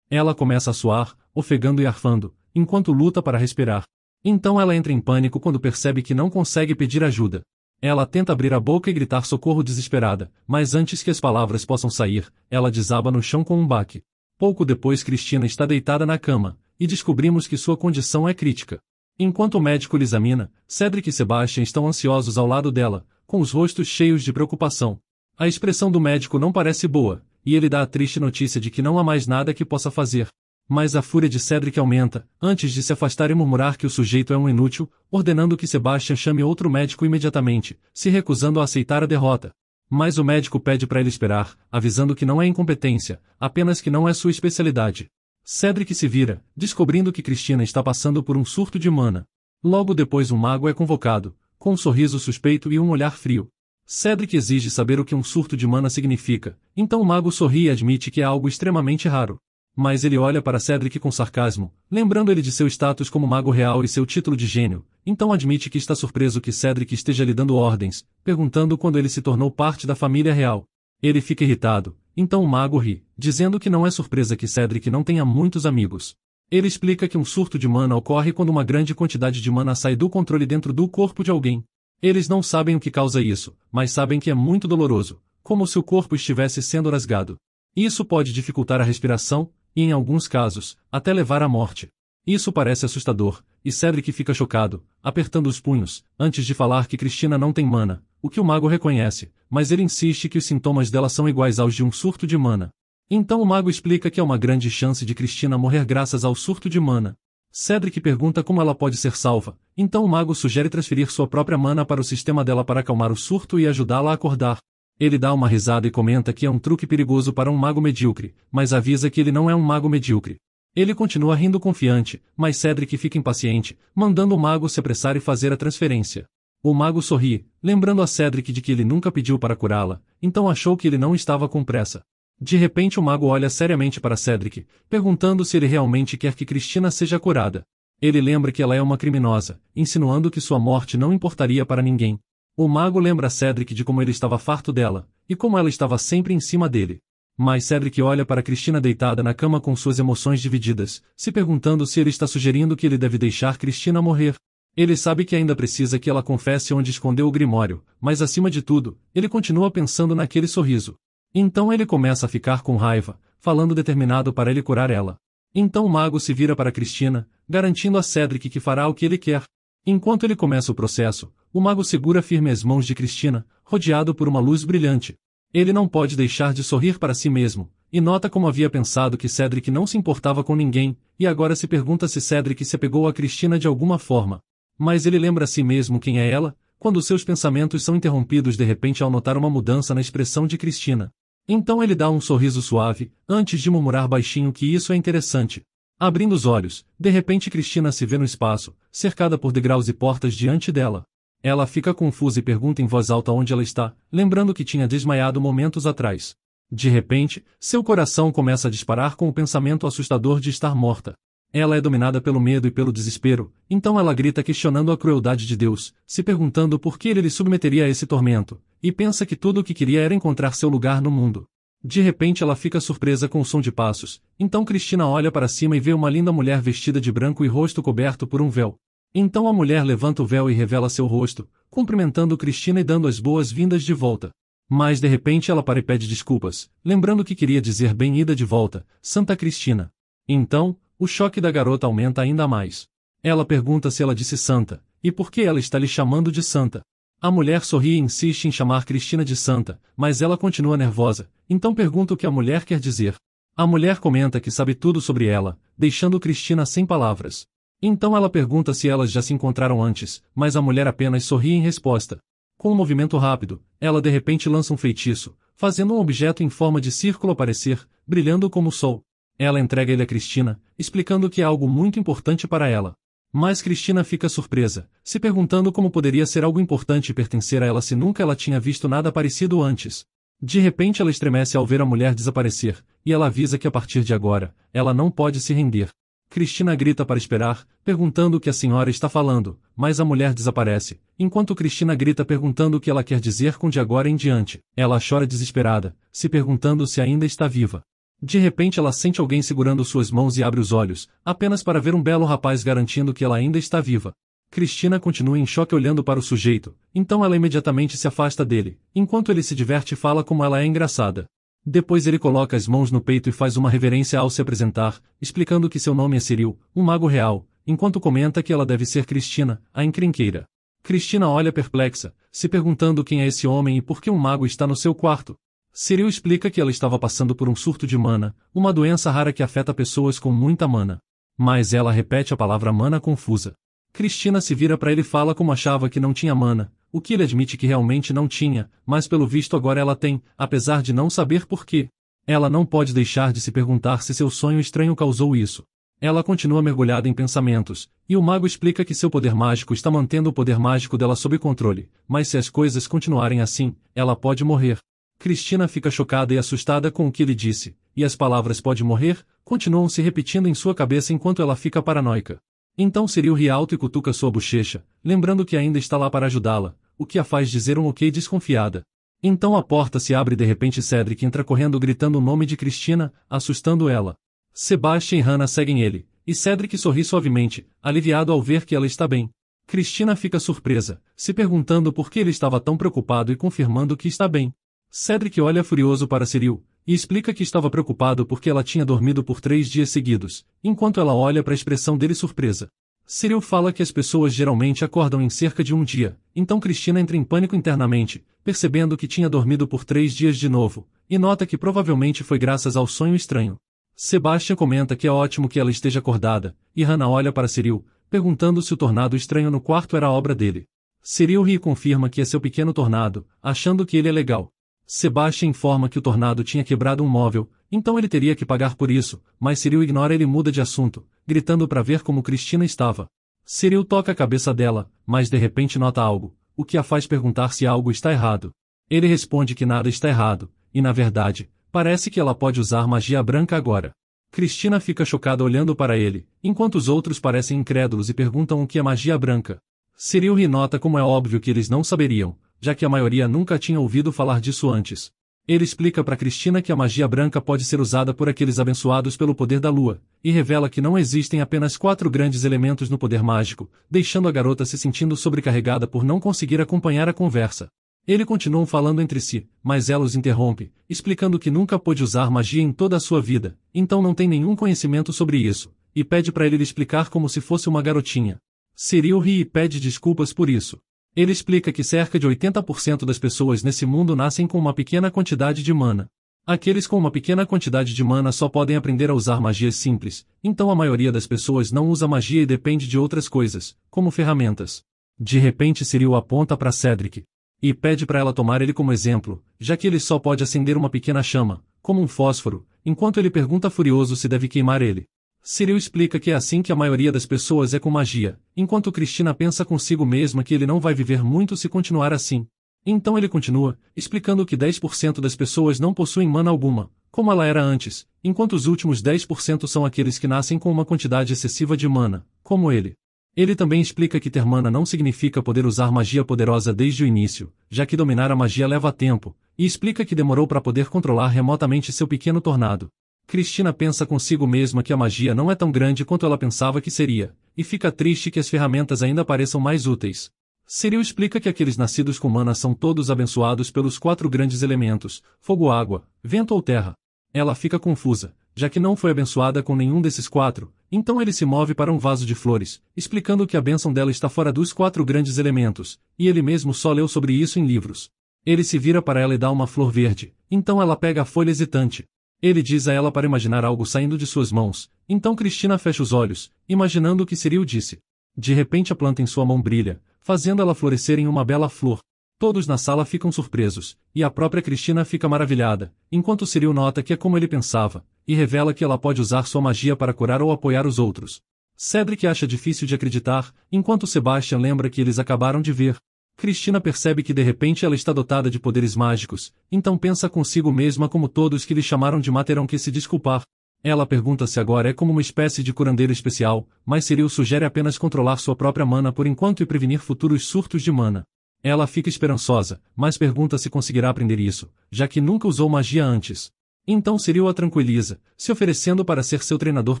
Ela começa a suar, ofegando e arfando, enquanto luta para respirar. Então ela entra em pânico quando percebe que não consegue pedir ajuda. Ela tenta abrir a boca e gritar socorro desesperada, mas antes que as palavras possam sair, ela desaba no chão com um baque. Pouco depois Cristina está deitada na cama, e descobrimos que sua condição é crítica. Enquanto o médico lhe examina, Cedric e Sebastian estão ansiosos ao lado dela, com os rostos cheios de preocupação. A expressão do médico não parece boa, e ele dá a triste notícia de que não há mais nada que possa fazer. Mas a fúria de Cedric aumenta, antes de se afastar e murmurar que o sujeito é um inútil, ordenando que Sebastian chame outro médico imediatamente, se recusando a aceitar a derrota. Mas o médico pede para ele esperar, avisando que não é incompetência, apenas que não é sua especialidade. Cedric se vira, descobrindo que Cristina está passando por um surto de mana. Logo depois um mago é convocado, com um sorriso suspeito e um olhar frio. Cedric exige saber o que um surto de mana significa, então o mago sorri e admite que é algo extremamente raro. Mas ele olha para Cedric com sarcasmo, lembrando ele de seu status como mago real e seu título de gênio, então admite que está surpreso que Cedric esteja lhe dando ordens, perguntando quando ele se tornou parte da família real. Ele fica irritado, então o mago ri, dizendo que não é surpresa que Cedric não tenha muitos amigos. Ele explica que um surto de mana ocorre quando uma grande quantidade de mana sai do controle dentro do corpo de alguém. Eles não sabem o que causa isso, mas sabem que é muito doloroso, como se o corpo estivesse sendo rasgado. Isso pode dificultar a respiração, e em alguns casos, até levar à morte. Isso parece assustador, e Cedric fica chocado, apertando os punhos, antes de falar que Cristina não tem mana, o que o mago reconhece, mas ele insiste que os sintomas dela são iguais aos de um surto de mana. Então o mago explica que há é uma grande chance de Cristina morrer graças ao surto de mana. Cedric pergunta como ela pode ser salva, então o mago sugere transferir sua própria mana para o sistema dela para acalmar o surto e ajudá-la a acordar. Ele dá uma risada e comenta que é um truque perigoso para um mago medíocre, mas avisa que ele não é um mago medíocre. Ele continua rindo confiante, mas Cedric fica impaciente, mandando o mago se apressar e fazer a transferência. O mago sorri, lembrando a Cedric de que ele nunca pediu para curá-la, então achou que ele não estava com pressa. De repente o mago olha seriamente para Cedric, perguntando se ele realmente quer que Cristina seja curada. Ele lembra que ela é uma criminosa, insinuando que sua morte não importaria para ninguém. O mago lembra Cedric de como ele estava farto dela, e como ela estava sempre em cima dele. Mas Cedric olha para Cristina deitada na cama com suas emoções divididas, se perguntando se ele está sugerindo que ele deve deixar Cristina morrer. Ele sabe que ainda precisa que ela confesse onde escondeu o grimório, mas acima de tudo, ele continua pensando naquele sorriso. Então ele começa a ficar com raiva, falando determinado para ele curar ela. Então o mago se vira para Cristina, garantindo a Cedric que fará o que ele quer, Enquanto ele começa o processo, o mago segura firme as mãos de Cristina, rodeado por uma luz brilhante. Ele não pode deixar de sorrir para si mesmo, e nota como havia pensado que Cedric não se importava com ninguém, e agora se pergunta se Cedric se apegou a Cristina de alguma forma. Mas ele lembra a si mesmo quem é ela, quando seus pensamentos são interrompidos de repente ao notar uma mudança na expressão de Cristina. Então ele dá um sorriso suave, antes de murmurar baixinho que isso é interessante. Abrindo os olhos, de repente Cristina se vê no espaço, cercada por degraus e portas diante dela. Ela fica confusa e pergunta em voz alta onde ela está, lembrando que tinha desmaiado momentos atrás. De repente, seu coração começa a disparar com o pensamento assustador de estar morta. Ela é dominada pelo medo e pelo desespero, então ela grita questionando a crueldade de Deus, se perguntando por que ele lhe submeteria a esse tormento, e pensa que tudo o que queria era encontrar seu lugar no mundo. De repente ela fica surpresa com o som de passos, então Cristina olha para cima e vê uma linda mulher vestida de branco e rosto coberto por um véu. Então a mulher levanta o véu e revela seu rosto, cumprimentando Cristina e dando as boas-vindas de volta. Mas de repente ela para e pede desculpas, lembrando que queria dizer bem-ida de volta, Santa Cristina. Então, o choque da garota aumenta ainda mais. Ela pergunta se ela disse Santa, e por que ela está lhe chamando de Santa. A mulher sorri e insiste em chamar Cristina de Santa, mas ela continua nervosa, então pergunta o que a mulher quer dizer. A mulher comenta que sabe tudo sobre ela, deixando Cristina sem palavras. Então ela pergunta se elas já se encontraram antes, mas a mulher apenas sorri em resposta. Com um movimento rápido, ela de repente lança um feitiço, fazendo um objeto em forma de círculo aparecer, brilhando como o sol. Ela entrega ele a Cristina, explicando que é algo muito importante para ela. Mas Cristina fica surpresa, se perguntando como poderia ser algo importante pertencer a ela se nunca ela tinha visto nada parecido antes. De repente ela estremece ao ver a mulher desaparecer, e ela avisa que a partir de agora, ela não pode se render. Cristina grita para esperar, perguntando o que a senhora está falando, mas a mulher desaparece, enquanto Cristina grita perguntando o que ela quer dizer com de agora em diante. Ela chora desesperada, se perguntando se ainda está viva. De repente ela sente alguém segurando suas mãos e abre os olhos, apenas para ver um belo rapaz garantindo que ela ainda está viva. Cristina continua em choque olhando para o sujeito, então ela imediatamente se afasta dele, enquanto ele se diverte e fala como ela é engraçada. Depois ele coloca as mãos no peito e faz uma reverência ao se apresentar, explicando que seu nome é Ciril, um mago real, enquanto comenta que ela deve ser Cristina, a encrenqueira. Cristina olha perplexa, se perguntando quem é esse homem e por que um mago está no seu quarto. Ciril explica que ela estava passando por um surto de mana, uma doença rara que afeta pessoas com muita mana. Mas ela repete a palavra mana confusa. Cristina se vira para ele e fala como achava que não tinha mana, o que ele admite que realmente não tinha, mas pelo visto agora ela tem, apesar de não saber por quê. Ela não pode deixar de se perguntar se seu sonho estranho causou isso. Ela continua mergulhada em pensamentos, e o mago explica que seu poder mágico está mantendo o poder mágico dela sob controle, mas se as coisas continuarem assim, ela pode morrer. Cristina fica chocada e assustada com o que ele disse, e as palavras pode morrer continuam se repetindo em sua cabeça enquanto ela fica paranoica. Então Cyril ri alto e cutuca sua bochecha, lembrando que ainda está lá para ajudá-la, o que a faz dizer um ok desconfiada. Então a porta se abre e de repente Cedric entra correndo gritando o nome de Cristina, assustando ela. Sebastian e Hannah seguem ele, e Cedric sorri suavemente, aliviado ao ver que ela está bem. Cristina fica surpresa, se perguntando por que ele estava tão preocupado e confirmando que está bem. Cedric olha furioso para Cyril, e explica que estava preocupado porque ela tinha dormido por três dias seguidos, enquanto ela olha para a expressão dele surpresa. Cyril fala que as pessoas geralmente acordam em cerca de um dia, então Cristina entra em pânico internamente, percebendo que tinha dormido por três dias de novo, e nota que provavelmente foi graças ao sonho estranho. Sebastian comenta que é ótimo que ela esteja acordada, e Hannah olha para Cyril, perguntando se o tornado estranho no quarto era obra dele. Cyril ri e confirma que é seu pequeno tornado, achando que ele é legal. Sebastian informa que o tornado tinha quebrado um móvel, então ele teria que pagar por isso, mas Cyril ignora ele e muda de assunto, gritando para ver como Cristina estava. Cyril toca a cabeça dela, mas de repente nota algo, o que a faz perguntar se algo está errado. Ele responde que nada está errado, e na verdade, parece que ela pode usar magia branca agora. Cristina fica chocada olhando para ele, enquanto os outros parecem incrédulos e perguntam o que é magia branca. Cyril ri nota como é óbvio que eles não saberiam, já que a maioria nunca tinha ouvido falar disso antes. Ele explica para Cristina que a magia branca pode ser usada por aqueles abençoados pelo poder da lua, e revela que não existem apenas quatro grandes elementos no poder mágico, deixando a garota se sentindo sobrecarregada por não conseguir acompanhar a conversa. Ele continua falando entre si, mas ela os interrompe, explicando que nunca pôde usar magia em toda a sua vida, então não tem nenhum conhecimento sobre isso, e pede para ele lhe explicar como se fosse uma garotinha. Cyril ri e pede desculpas por isso. Ele explica que cerca de 80% das pessoas nesse mundo nascem com uma pequena quantidade de mana. Aqueles com uma pequena quantidade de mana só podem aprender a usar magias simples, então a maioria das pessoas não usa magia e depende de outras coisas, como ferramentas. De repente Cyril aponta para Cedric. E pede para ela tomar ele como exemplo, já que ele só pode acender uma pequena chama, como um fósforo, enquanto ele pergunta furioso se deve queimar ele. Cyril explica que é assim que a maioria das pessoas é com magia, enquanto Cristina pensa consigo mesma que ele não vai viver muito se continuar assim. Então ele continua, explicando que 10% das pessoas não possuem mana alguma, como ela era antes, enquanto os últimos 10% são aqueles que nascem com uma quantidade excessiva de mana, como ele. Ele também explica que ter mana não significa poder usar magia poderosa desde o início, já que dominar a magia leva tempo, e explica que demorou para poder controlar remotamente seu pequeno tornado. Cristina pensa consigo mesma que a magia não é tão grande quanto ela pensava que seria, e fica triste que as ferramentas ainda pareçam mais úteis. Cyril explica que aqueles nascidos com mana são todos abençoados pelos quatro grandes elementos, fogo água, vento ou terra. Ela fica confusa, já que não foi abençoada com nenhum desses quatro, então ele se move para um vaso de flores, explicando que a bênção dela está fora dos quatro grandes elementos, e ele mesmo só leu sobre isso em livros. Ele se vira para ela e dá uma flor verde, então ela pega a folha hesitante. Ele diz a ela para imaginar algo saindo de suas mãos, então Cristina fecha os olhos, imaginando o que seria o disse. De repente a planta em sua mão brilha, fazendo ela florescer em uma bela flor. Todos na sala ficam surpresos, e a própria Cristina fica maravilhada, enquanto Cyril nota que é como ele pensava, e revela que ela pode usar sua magia para curar ou apoiar os outros. Cedric acha difícil de acreditar, enquanto Sebastian lembra que eles acabaram de ver, Cristina percebe que de repente ela está dotada de poderes mágicos, então pensa consigo mesma como todos que lhe chamaram de má terão que se desculpar. Ela pergunta se agora é como uma espécie de curandeiro especial, mas Cyril sugere apenas controlar sua própria mana por enquanto e prevenir futuros surtos de mana. Ela fica esperançosa, mas pergunta se conseguirá aprender isso, já que nunca usou magia antes. Então Cyril a tranquiliza, se oferecendo para ser seu treinador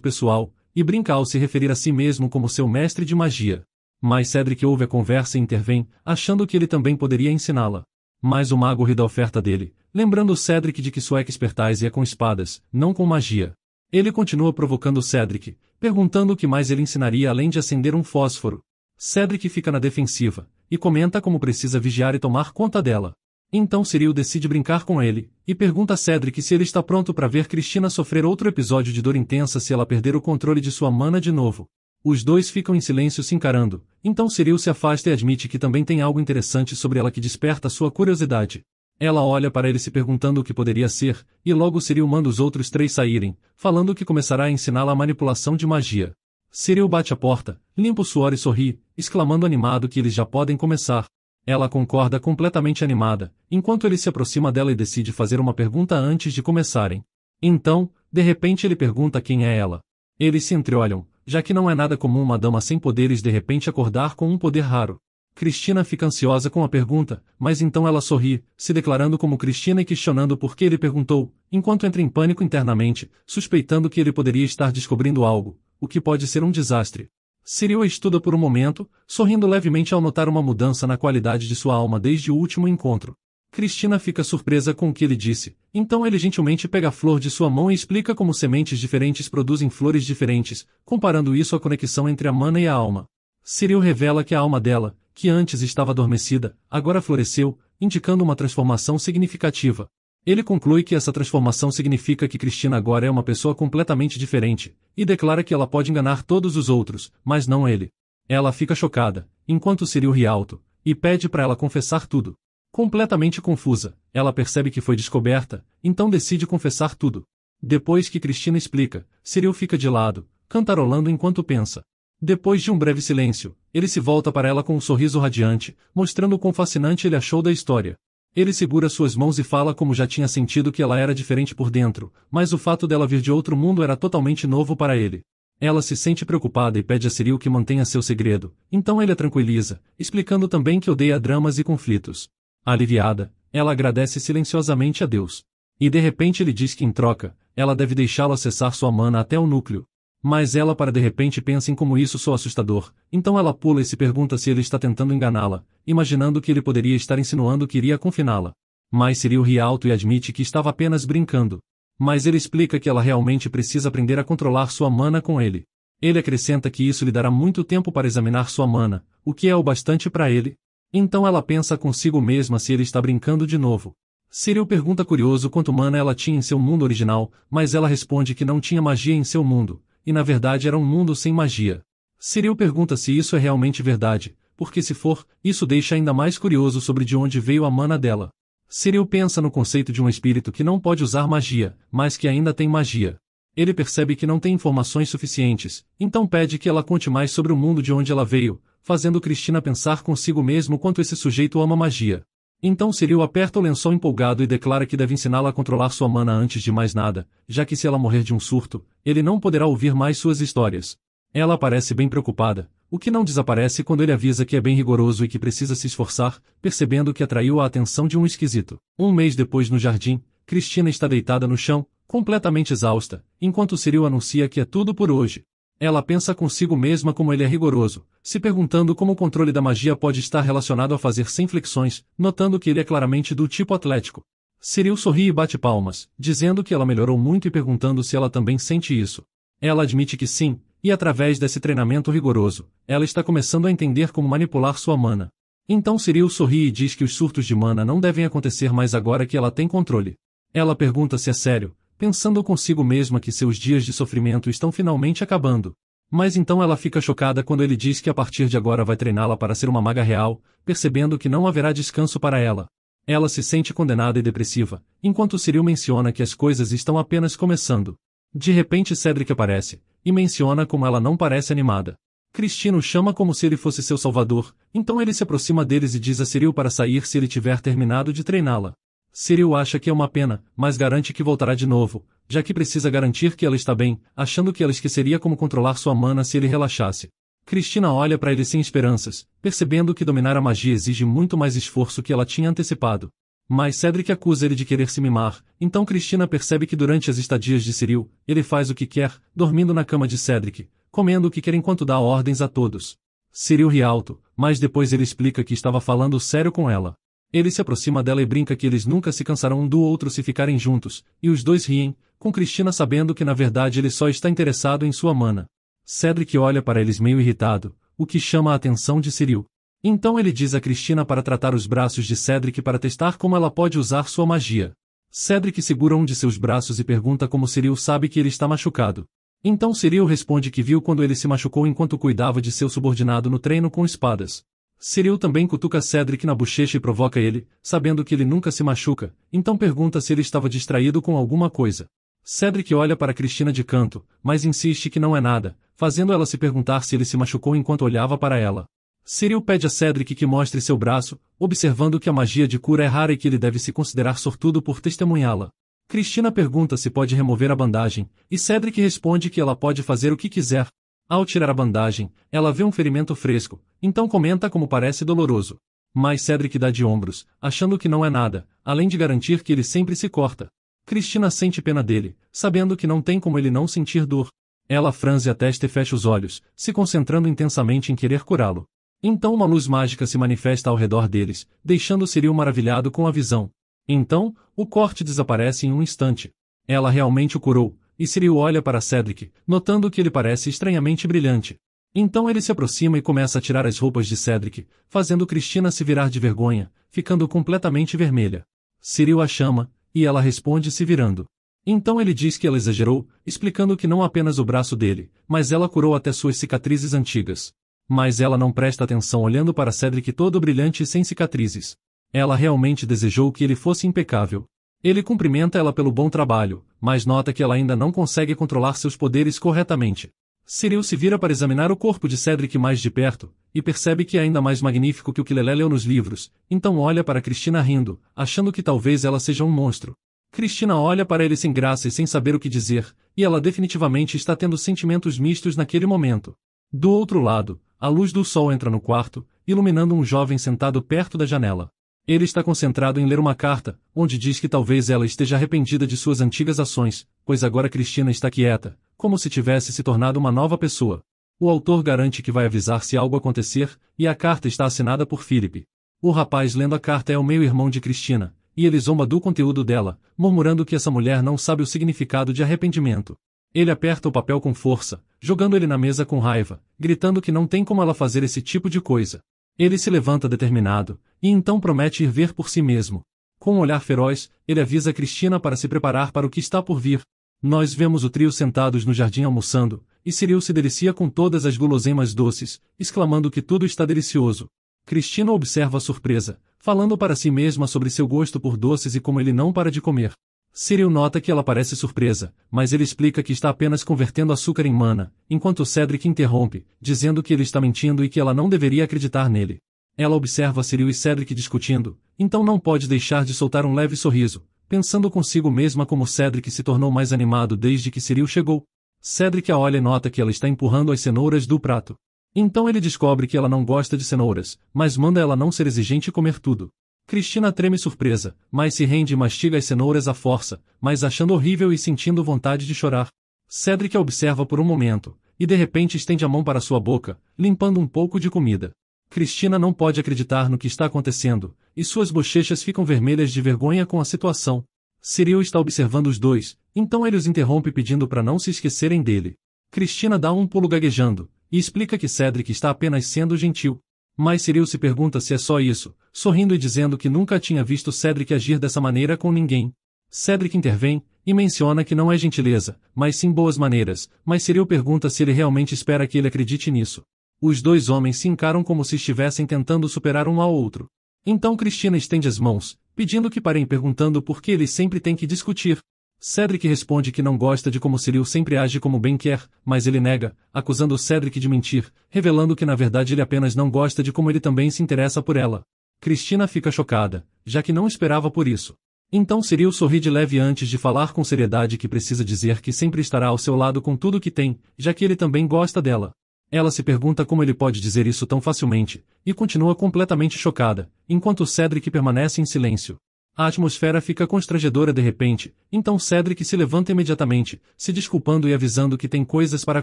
pessoal, e brinca ao se referir a si mesmo como seu mestre de magia. Mas Cedric ouve a conversa e intervém, achando que ele também poderia ensiná-la. Mas o mago ri da oferta dele, lembrando Cedric de que sua expertise é com espadas, não com magia. Ele continua provocando Cedric, perguntando o que mais ele ensinaria além de acender um fósforo. Cedric fica na defensiva, e comenta como precisa vigiar e tomar conta dela. Então Cyril decide brincar com ele, e pergunta a Cedric se ele está pronto para ver Cristina sofrer outro episódio de dor intensa se ela perder o controle de sua mana de novo. Os dois ficam em silêncio se encarando, então Cyril se afasta e admite que também tem algo interessante sobre ela que desperta sua curiosidade. Ela olha para ele se perguntando o que poderia ser, e logo Cyril manda os outros três saírem, falando que começará a ensiná-la a manipulação de magia. Cyril bate a porta, limpa o suor e sorri, exclamando animado que eles já podem começar. Ela concorda completamente animada, enquanto ele se aproxima dela e decide fazer uma pergunta antes de começarem. Então, de repente ele pergunta quem é ela. Eles se entreolham, já que não é nada comum uma dama sem poderes de repente acordar com um poder raro. Cristina fica ansiosa com a pergunta, mas então ela sorri, se declarando como Cristina e questionando por que ele perguntou, enquanto entra em pânico internamente, suspeitando que ele poderia estar descobrindo algo, o que pode ser um desastre. Cyril estuda por um momento, sorrindo levemente ao notar uma mudança na qualidade de sua alma desde o último encontro. Cristina fica surpresa com o que ele disse, então ele gentilmente pega a flor de sua mão e explica como sementes diferentes produzem flores diferentes, comparando isso à conexão entre a mana e a alma. Cyril revela que a alma dela, que antes estava adormecida, agora floresceu, indicando uma transformação significativa. Ele conclui que essa transformação significa que Cristina agora é uma pessoa completamente diferente, e declara que ela pode enganar todos os outros, mas não ele. Ela fica chocada, enquanto Cyril ri alto, e pede para ela confessar tudo. Completamente confusa, ela percebe que foi descoberta, então decide confessar tudo. Depois que Cristina explica, Cyril fica de lado, cantarolando enquanto pensa. Depois de um breve silêncio, ele se volta para ela com um sorriso radiante, mostrando o quão fascinante ele achou da história. Ele segura suas mãos e fala como já tinha sentido que ela era diferente por dentro, mas o fato dela vir de outro mundo era totalmente novo para ele. Ela se sente preocupada e pede a Cyril que mantenha seu segredo, então ele a tranquiliza, explicando também que odeia dramas e conflitos. Aliviada, ela agradece silenciosamente a Deus. E de repente ele diz que em troca, ela deve deixá-lo acessar sua mana até o núcleo. Mas ela para de repente pensa em como isso sou assustador, então ela pula e se pergunta se ele está tentando enganá-la, imaginando que ele poderia estar insinuando que iria confiná-la. Mas Cyril ri alto e admite que estava apenas brincando. Mas ele explica que ela realmente precisa aprender a controlar sua mana com ele. Ele acrescenta que isso lhe dará muito tempo para examinar sua mana, o que é o bastante para ele, então ela pensa consigo mesma se ele está brincando de novo. Cyril pergunta curioso quanto mana ela tinha em seu mundo original, mas ela responde que não tinha magia em seu mundo, e na verdade era um mundo sem magia. Cyril pergunta se isso é realmente verdade, porque se for, isso deixa ainda mais curioso sobre de onde veio a mana dela. Cyril pensa no conceito de um espírito que não pode usar magia, mas que ainda tem magia. Ele percebe que não tem informações suficientes, então pede que ela conte mais sobre o mundo de onde ela veio, fazendo Cristina pensar consigo mesmo quanto esse sujeito ama magia. Então Ciril aperta o lençol empolgado e declara que deve ensiná-la a controlar sua mana antes de mais nada, já que se ela morrer de um surto, ele não poderá ouvir mais suas histórias. Ela aparece bem preocupada, o que não desaparece quando ele avisa que é bem rigoroso e que precisa se esforçar, percebendo que atraiu a atenção de um esquisito. Um mês depois no jardim, Cristina está deitada no chão, completamente exausta, enquanto Ciril anuncia que é tudo por hoje. Ela pensa consigo mesma como ele é rigoroso, se perguntando como o controle da magia pode estar relacionado a fazer sem flexões, notando que ele é claramente do tipo atlético. Cyril sorri e bate palmas, dizendo que ela melhorou muito e perguntando se ela também sente isso. Ela admite que sim, e através desse treinamento rigoroso, ela está começando a entender como manipular sua mana. Então Cyril sorri e diz que os surtos de mana não devem acontecer mais agora que ela tem controle. Ela pergunta se é sério, pensando consigo mesma que seus dias de sofrimento estão finalmente acabando. Mas então ela fica chocada quando ele diz que a partir de agora vai treiná-la para ser uma maga real, percebendo que não haverá descanso para ela. Ela se sente condenada e depressiva, enquanto Cyril menciona que as coisas estão apenas começando. De repente Cedric aparece, e menciona como ela não parece animada. Cristino chama como se ele fosse seu salvador, então ele se aproxima deles e diz a Cyril para sair se ele tiver terminado de treiná-la. Cyril acha que é uma pena, mas garante que voltará de novo, já que precisa garantir que ela está bem, achando que ela esqueceria como controlar sua mana se ele relaxasse. Cristina olha para ele sem esperanças, percebendo que dominar a magia exige muito mais esforço que ela tinha antecipado. Mas Cedric acusa ele de querer se mimar, então Cristina percebe que durante as estadias de Cyril, ele faz o que quer, dormindo na cama de Cedric, comendo o que quer enquanto dá ordens a todos. Cyril ri alto, mas depois ele explica que estava falando sério com ela. Ele se aproxima dela e brinca que eles nunca se cansarão um do outro se ficarem juntos, e os dois riem, com Cristina sabendo que na verdade ele só está interessado em sua mana. Cedric olha para eles meio irritado, o que chama a atenção de Ciril. Então ele diz a Cristina para tratar os braços de Cedric para testar como ela pode usar sua magia. Cedric segura um de seus braços e pergunta como Ciril sabe que ele está machucado. Então Ciril responde que viu quando ele se machucou enquanto cuidava de seu subordinado no treino com espadas. Cyril também cutuca Cedric na bochecha e provoca ele, sabendo que ele nunca se machuca, então pergunta se ele estava distraído com alguma coisa. Cedric olha para Cristina de canto, mas insiste que não é nada, fazendo ela se perguntar se ele se machucou enquanto olhava para ela. Cyril pede a Cedric que mostre seu braço, observando que a magia de cura é rara e que ele deve se considerar sortudo por testemunhá-la. Cristina pergunta se pode remover a bandagem, e Cedric responde que ela pode fazer o que quiser, ao tirar a bandagem, ela vê um ferimento fresco, então comenta como parece doloroso. Mas Cedric dá de ombros, achando que não é nada, além de garantir que ele sempre se corta. Cristina sente pena dele, sabendo que não tem como ele não sentir dor. Ela franze a testa e fecha os olhos, se concentrando intensamente em querer curá-lo. Então uma luz mágica se manifesta ao redor deles, deixando Ciril maravilhado com a visão. Então, o corte desaparece em um instante. Ela realmente o curou, e Cyril olha para Cedric, notando que ele parece estranhamente brilhante. Então ele se aproxima e começa a tirar as roupas de Cedric, fazendo Cristina se virar de vergonha, ficando completamente vermelha. Cyril a chama, e ela responde se virando. Então ele diz que ela exagerou, explicando que não apenas o braço dele, mas ela curou até suas cicatrizes antigas. Mas ela não presta atenção olhando para Cedric todo brilhante e sem cicatrizes. Ela realmente desejou que ele fosse impecável. Ele cumprimenta ela pelo bom trabalho, mas nota que ela ainda não consegue controlar seus poderes corretamente. Cyril se vira para examinar o corpo de Cedric mais de perto, e percebe que é ainda mais magnífico que o que Lelé leu nos livros, então olha para Cristina rindo, achando que talvez ela seja um monstro. Cristina olha para ele sem graça e sem saber o que dizer, e ela definitivamente está tendo sentimentos mistos naquele momento. Do outro lado, a luz do sol entra no quarto, iluminando um jovem sentado perto da janela. Ele está concentrado em ler uma carta, onde diz que talvez ela esteja arrependida de suas antigas ações, pois agora Cristina está quieta, como se tivesse se tornado uma nova pessoa. O autor garante que vai avisar se algo acontecer, e a carta está assinada por Filipe. O rapaz lendo a carta é o meio-irmão de Cristina, e ele zomba do conteúdo dela, murmurando que essa mulher não sabe o significado de arrependimento. Ele aperta o papel com força, jogando ele na mesa com raiva, gritando que não tem como ela fazer esse tipo de coisa. Ele se levanta determinado, e então promete ir ver por si mesmo. Com um olhar feroz, ele avisa Cristina para se preparar para o que está por vir. Nós vemos o trio sentados no jardim almoçando, e Ciril se delicia com todas as guloseimas doces, exclamando que tudo está delicioso. Cristina observa a surpresa, falando para si mesma sobre seu gosto por doces e como ele não para de comer. Cyril nota que ela parece surpresa, mas ele explica que está apenas convertendo açúcar em mana, enquanto Cedric interrompe, dizendo que ele está mentindo e que ela não deveria acreditar nele. Ela observa Cyril e Cedric discutindo, então não pode deixar de soltar um leve sorriso, pensando consigo mesma como Cedric se tornou mais animado desde que Cyril chegou. Cedric a olha e nota que ela está empurrando as cenouras do prato. Então ele descobre que ela não gosta de cenouras, mas manda ela não ser exigente e comer tudo. Cristina treme surpresa, mas se rende e mastiga as cenouras à força, mas achando horrível e sentindo vontade de chorar. Cedric a observa por um momento, e de repente estende a mão para sua boca, limpando um pouco de comida. Cristina não pode acreditar no que está acontecendo, e suas bochechas ficam vermelhas de vergonha com a situação. Cyril está observando os dois, então ele os interrompe pedindo para não se esquecerem dele. Cristina dá um pulo gaguejando, e explica que Cedric está apenas sendo gentil. Mas Cyril se pergunta se é só isso, sorrindo e dizendo que nunca tinha visto Cedric agir dessa maneira com ninguém. Cedric intervém, e menciona que não é gentileza, mas sim boas maneiras, mas Cyril pergunta se ele realmente espera que ele acredite nisso. Os dois homens se encaram como se estivessem tentando superar um ao outro. Então Cristina estende as mãos, pedindo que parem perguntando por que eles sempre têm que discutir, Cedric responde que não gosta de como Cyril sempre age como bem quer, mas ele nega, acusando Cedric de mentir, revelando que na verdade ele apenas não gosta de como ele também se interessa por ela. Cristina fica chocada, já que não esperava por isso. Então Cyril sorri de leve antes de falar com seriedade que precisa dizer que sempre estará ao seu lado com tudo que tem, já que ele também gosta dela. Ela se pergunta como ele pode dizer isso tão facilmente, e continua completamente chocada, enquanto Cedric permanece em silêncio. A atmosfera fica constrangedora de repente, então Cedric se levanta imediatamente, se desculpando e avisando que tem coisas para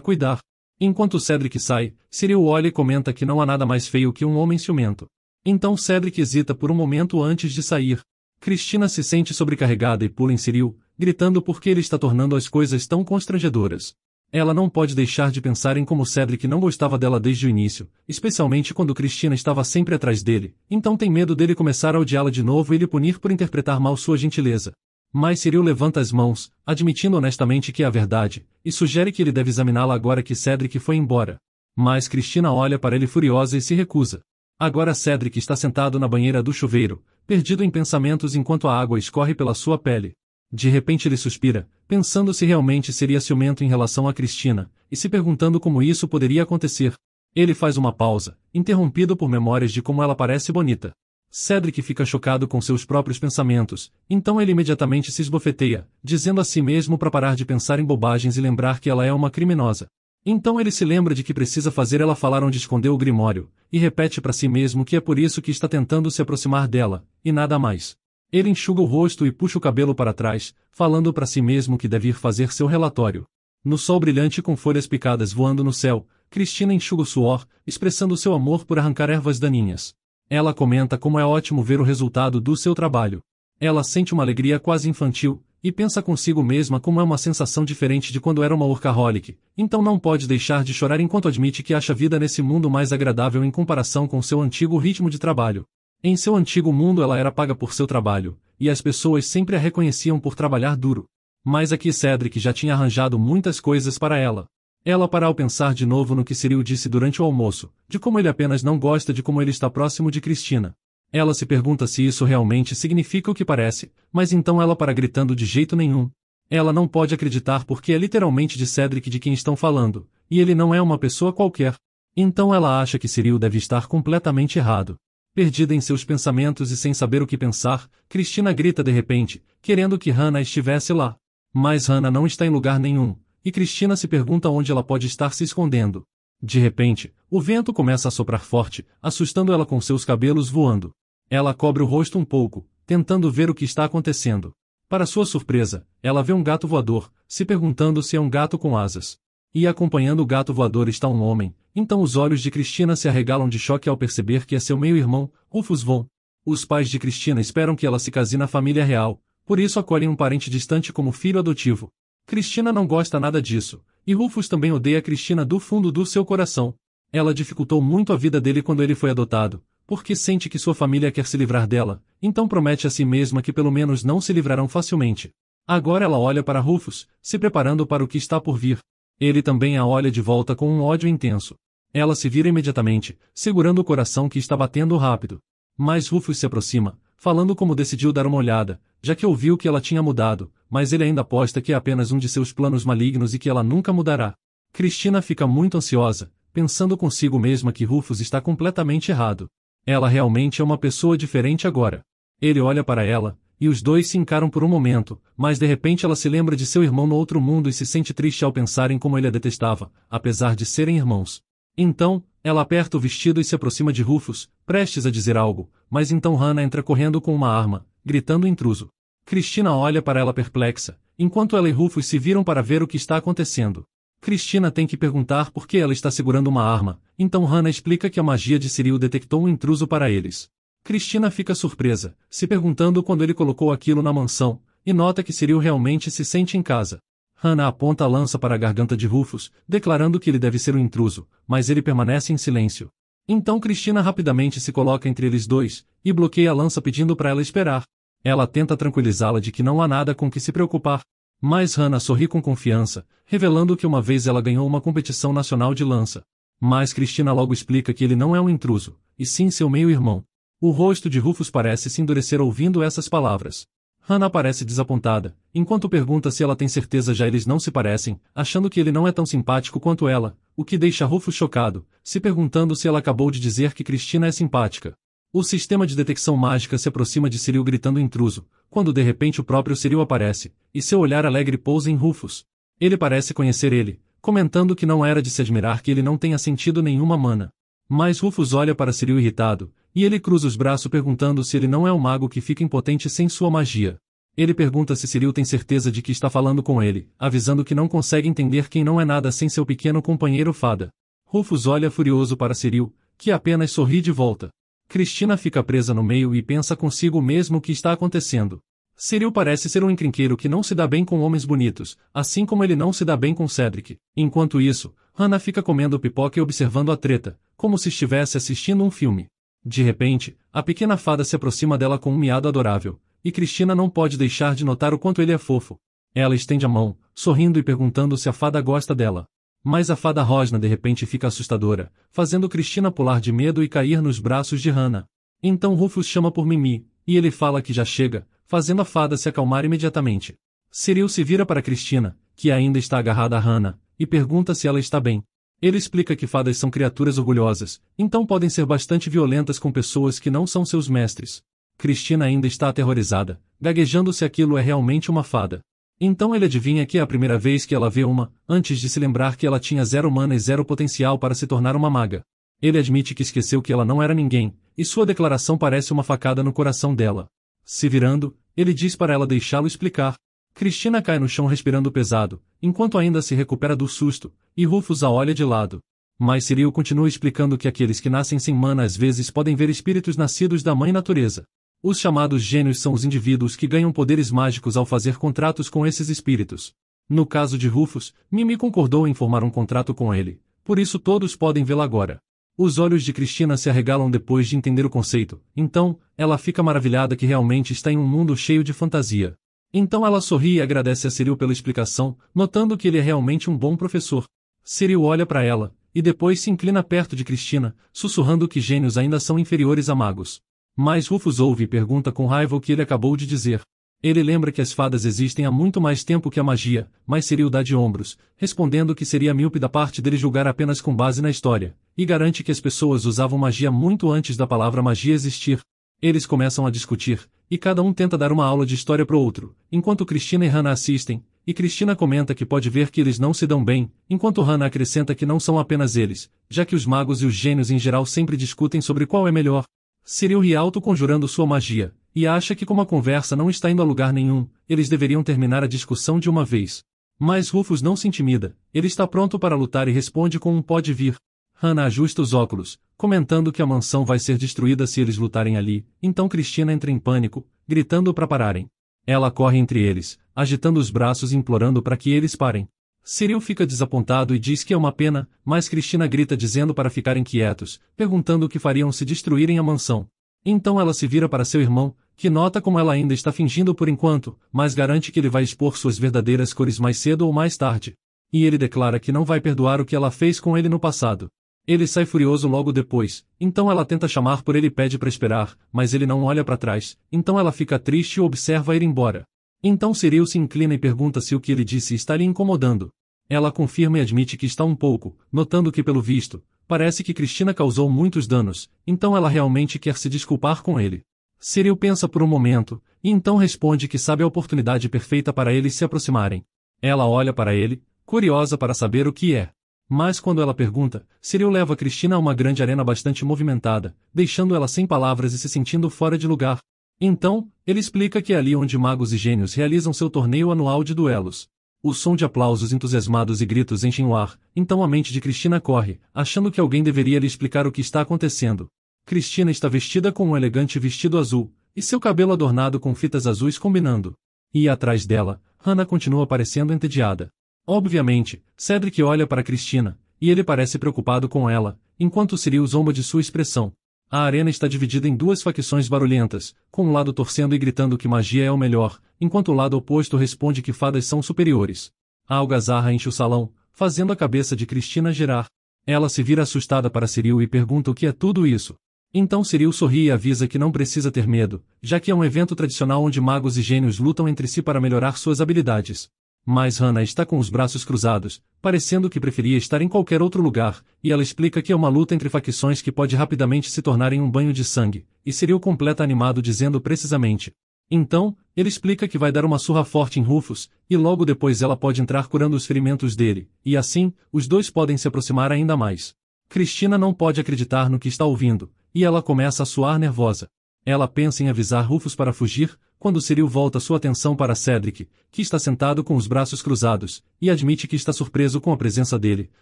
cuidar. Enquanto Cedric sai, Cyril olha e comenta que não há nada mais feio que um homem ciumento. Então Cedric hesita por um momento antes de sair. Cristina se sente sobrecarregada e pula em Cyril, gritando porque ele está tornando as coisas tão constrangedoras. Ela não pode deixar de pensar em como Cedric não gostava dela desde o início, especialmente quando Cristina estava sempre atrás dele, então tem medo dele começar a odiá-la de novo e lhe punir por interpretar mal sua gentileza. Mas Cyril levanta as mãos, admitindo honestamente que é a verdade, e sugere que ele deve examiná-la agora que Cedric foi embora. Mas Cristina olha para ele furiosa e se recusa. Agora Cedric está sentado na banheira do chuveiro, perdido em pensamentos enquanto a água escorre pela sua pele. De repente ele suspira, pensando se realmente seria ciumento em relação a Cristina, e se perguntando como isso poderia acontecer. Ele faz uma pausa, interrompido por memórias de como ela parece bonita. Cedric fica chocado com seus próprios pensamentos, então ele imediatamente se esbofeteia, dizendo a si mesmo para parar de pensar em bobagens e lembrar que ela é uma criminosa. Então ele se lembra de que precisa fazer ela falar onde escondeu o Grimório, e repete para si mesmo que é por isso que está tentando se aproximar dela, e nada mais. Ele enxuga o rosto e puxa o cabelo para trás, falando para si mesmo que deve ir fazer seu relatório. No sol brilhante com folhas picadas voando no céu, Cristina enxuga o suor, expressando seu amor por arrancar ervas daninhas. Ela comenta como é ótimo ver o resultado do seu trabalho. Ela sente uma alegria quase infantil, e pensa consigo mesma como é uma sensação diferente de quando era uma workaholic, então não pode deixar de chorar enquanto admite que acha a vida nesse mundo mais agradável em comparação com seu antigo ritmo de trabalho. Em seu antigo mundo ela era paga por seu trabalho, e as pessoas sempre a reconheciam por trabalhar duro. Mas aqui Cedric já tinha arranjado muitas coisas para ela. Ela para ao pensar de novo no que Cyril disse durante o almoço, de como ele apenas não gosta de como ele está próximo de Cristina. Ela se pergunta se isso realmente significa o que parece, mas então ela para gritando de jeito nenhum. Ela não pode acreditar porque é literalmente de Cedric de quem estão falando, e ele não é uma pessoa qualquer. Então ela acha que Cyril deve estar completamente errado. Perdida em seus pensamentos e sem saber o que pensar, Cristina grita de repente, querendo que Hannah estivesse lá. Mas Hannah não está em lugar nenhum, e Cristina se pergunta onde ela pode estar se escondendo. De repente, o vento começa a soprar forte, assustando ela com seus cabelos voando. Ela cobre o rosto um pouco, tentando ver o que está acontecendo. Para sua surpresa, ela vê um gato voador, se perguntando se é um gato com asas. E acompanhando o gato voador está um homem, então os olhos de Cristina se arregalam de choque ao perceber que é seu meio-irmão, Rufus Von. Os pais de Cristina esperam que ela se case na família real, por isso acolhem um parente distante como filho adotivo. Cristina não gosta nada disso, e Rufus também odeia Cristina do fundo do seu coração. Ela dificultou muito a vida dele quando ele foi adotado, porque sente que sua família quer se livrar dela, então promete a si mesma que pelo menos não se livrarão facilmente. Agora ela olha para Rufus, se preparando para o que está por vir. Ele também a olha de volta com um ódio intenso. Ela se vira imediatamente, segurando o coração que está batendo rápido. Mas Rufus se aproxima, falando como decidiu dar uma olhada, já que ouviu que ela tinha mudado, mas ele ainda aposta que é apenas um de seus planos malignos e que ela nunca mudará. Cristina fica muito ansiosa, pensando consigo mesma que Rufus está completamente errado. Ela realmente é uma pessoa diferente agora. Ele olha para ela, e os dois se encaram por um momento, mas de repente ela se lembra de seu irmão no outro mundo e se sente triste ao pensar em como ele a detestava, apesar de serem irmãos. Então, ela aperta o vestido e se aproxima de Rufus, prestes a dizer algo, mas então Hannah entra correndo com uma arma, gritando intruso. Cristina olha para ela perplexa, enquanto ela e Rufus se viram para ver o que está acontecendo. Cristina tem que perguntar por que ela está segurando uma arma, então Hannah explica que a magia de Cyril detectou um intruso para eles. Cristina fica surpresa, se perguntando quando ele colocou aquilo na mansão, e nota que Cyril realmente se sente em casa. Hannah aponta a lança para a garganta de Rufus, declarando que ele deve ser um intruso, mas ele permanece em silêncio. Então Cristina rapidamente se coloca entre eles dois, e bloqueia a lança pedindo para ela esperar. Ela tenta tranquilizá-la de que não há nada com que se preocupar. Mas Hannah sorri com confiança, revelando que uma vez ela ganhou uma competição nacional de lança. Mas Cristina logo explica que ele não é um intruso, e sim seu meio-irmão. O rosto de Rufus parece se endurecer ouvindo essas palavras. Hannah parece desapontada, enquanto pergunta se ela tem certeza já eles não se parecem, achando que ele não é tão simpático quanto ela, o que deixa Rufus chocado, se perguntando se ela acabou de dizer que Cristina é simpática. O sistema de detecção mágica se aproxima de Cyril gritando intruso, quando de repente o próprio Cyril aparece, e seu olhar alegre pousa em Rufus. Ele parece conhecer ele, comentando que não era de se admirar que ele não tenha sentido nenhuma mana. Mas Rufus olha para Cyril irritado, e ele cruza os braços perguntando se ele não é um mago que fica impotente sem sua magia. Ele pergunta se Ciril tem certeza de que está falando com ele, avisando que não consegue entender quem não é nada sem seu pequeno companheiro fada. Rufus olha furioso para Ciril, que apenas sorri de volta. Cristina fica presa no meio e pensa consigo mesmo o que está acontecendo. Ciril parece ser um encrenqueiro que não se dá bem com homens bonitos, assim como ele não se dá bem com Cedric. Enquanto isso, Hannah fica comendo pipoca e observando a treta, como se estivesse assistindo um filme. De repente, a pequena fada se aproxima dela com um miado adorável, e Cristina não pode deixar de notar o quanto ele é fofo. Ela estende a mão, sorrindo e perguntando se a fada gosta dela. Mas a fada Rosna de repente fica assustadora, fazendo Cristina pular de medo e cair nos braços de Hannah. Então Rufus chama por Mimi, e ele fala que já chega, fazendo a fada se acalmar imediatamente. Cyril se vira para Cristina, que ainda está agarrada a Hannah, e pergunta se ela está bem. Ele explica que fadas são criaturas orgulhosas, então podem ser bastante violentas com pessoas que não são seus mestres. Cristina ainda está aterrorizada, gaguejando se aquilo é realmente uma fada. Então ele adivinha que é a primeira vez que ela vê uma, antes de se lembrar que ela tinha zero mana e zero potencial para se tornar uma maga. Ele admite que esqueceu que ela não era ninguém, e sua declaração parece uma facada no coração dela. Se virando, ele diz para ela deixá-lo explicar, Cristina cai no chão respirando pesado, enquanto ainda se recupera do susto, e Rufus a olha de lado. Mas Cirio continua explicando que aqueles que nascem sem mana às vezes podem ver espíritos nascidos da mãe natureza. Os chamados gênios são os indivíduos que ganham poderes mágicos ao fazer contratos com esses espíritos. No caso de Rufus, Mimi concordou em formar um contrato com ele, por isso todos podem vê-la agora. Os olhos de Cristina se arregalam depois de entender o conceito, então, ela fica maravilhada que realmente está em um mundo cheio de fantasia. Então ela sorri e agradece a Cyril pela explicação, notando que ele é realmente um bom professor. Cyril olha para ela, e depois se inclina perto de Cristina, sussurrando que gênios ainda são inferiores a magos. Mas Rufus ouve e pergunta com raiva o que ele acabou de dizer. Ele lembra que as fadas existem há muito mais tempo que a magia, mas Cyril dá de ombros, respondendo que seria míope da parte dele julgar apenas com base na história, e garante que as pessoas usavam magia muito antes da palavra magia existir. Eles começam a discutir, e cada um tenta dar uma aula de história pro outro, enquanto Cristina e Hannah assistem, e Cristina comenta que pode ver que eles não se dão bem, enquanto Hannah acrescenta que não são apenas eles, já que os magos e os gênios em geral sempre discutem sobre qual é melhor. Seria o Rialto conjurando sua magia, e acha que como a conversa não está indo a lugar nenhum, eles deveriam terminar a discussão de uma vez. Mas Rufus não se intimida, ele está pronto para lutar e responde com um pode vir. Hannah ajusta os óculos, comentando que a mansão vai ser destruída se eles lutarem ali, então Cristina entra em pânico, gritando para pararem. Ela corre entre eles, agitando os braços e implorando para que eles parem. Cyril fica desapontado e diz que é uma pena, mas Cristina grita dizendo para ficarem quietos, perguntando o que fariam se destruírem a mansão. Então ela se vira para seu irmão, que nota como ela ainda está fingindo por enquanto, mas garante que ele vai expor suas verdadeiras cores mais cedo ou mais tarde. E ele declara que não vai perdoar o que ela fez com ele no passado. Ele sai furioso logo depois, então ela tenta chamar por ele e pede para esperar, mas ele não olha para trás, então ela fica triste e observa ir embora. Então Cyril se inclina e pergunta se o que ele disse está lhe incomodando. Ela confirma e admite que está um pouco, notando que pelo visto, parece que Cristina causou muitos danos, então ela realmente quer se desculpar com ele. Cyril pensa por um momento, e então responde que sabe a oportunidade perfeita para eles se aproximarem. Ela olha para ele, curiosa para saber o que é. Mas quando ela pergunta, Cyril leva Cristina a uma grande arena bastante movimentada, deixando ela sem palavras e se sentindo fora de lugar. Então, ele explica que é ali onde magos e gênios realizam seu torneio anual de duelos. O som de aplausos entusiasmados e gritos enche o ar, então a mente de Cristina corre, achando que alguém deveria lhe explicar o que está acontecendo. Cristina está vestida com um elegante vestido azul, e seu cabelo adornado com fitas azuis combinando. E atrás dela, Hannah continua parecendo entediada. Obviamente, Cedric olha para Cristina, e ele parece preocupado com ela, enquanto Ciril zomba de sua expressão. A arena está dividida em duas facções barulhentas, com um lado torcendo e gritando que magia é o melhor, enquanto o lado oposto responde que fadas são superiores. A algazarra enche o salão, fazendo a cabeça de Cristina girar. Ela se vira assustada para Ciril e pergunta o que é tudo isso. Então Ciril sorri e avisa que não precisa ter medo, já que é um evento tradicional onde magos e gênios lutam entre si para melhorar suas habilidades. Mas Hannah está com os braços cruzados, parecendo que preferia estar em qualquer outro lugar, e ela explica que é uma luta entre facções que pode rapidamente se tornar em um banho de sangue, e seria o completo animado dizendo precisamente. Então, ele explica que vai dar uma surra forte em Rufus, e logo depois ela pode entrar curando os ferimentos dele, e assim, os dois podem se aproximar ainda mais. Cristina não pode acreditar no que está ouvindo, e ela começa a suar nervosa. Ela pensa em avisar Rufus para fugir, quando Cyril volta sua atenção para Cedric, que está sentado com os braços cruzados, e admite que está surpreso com a presença dele,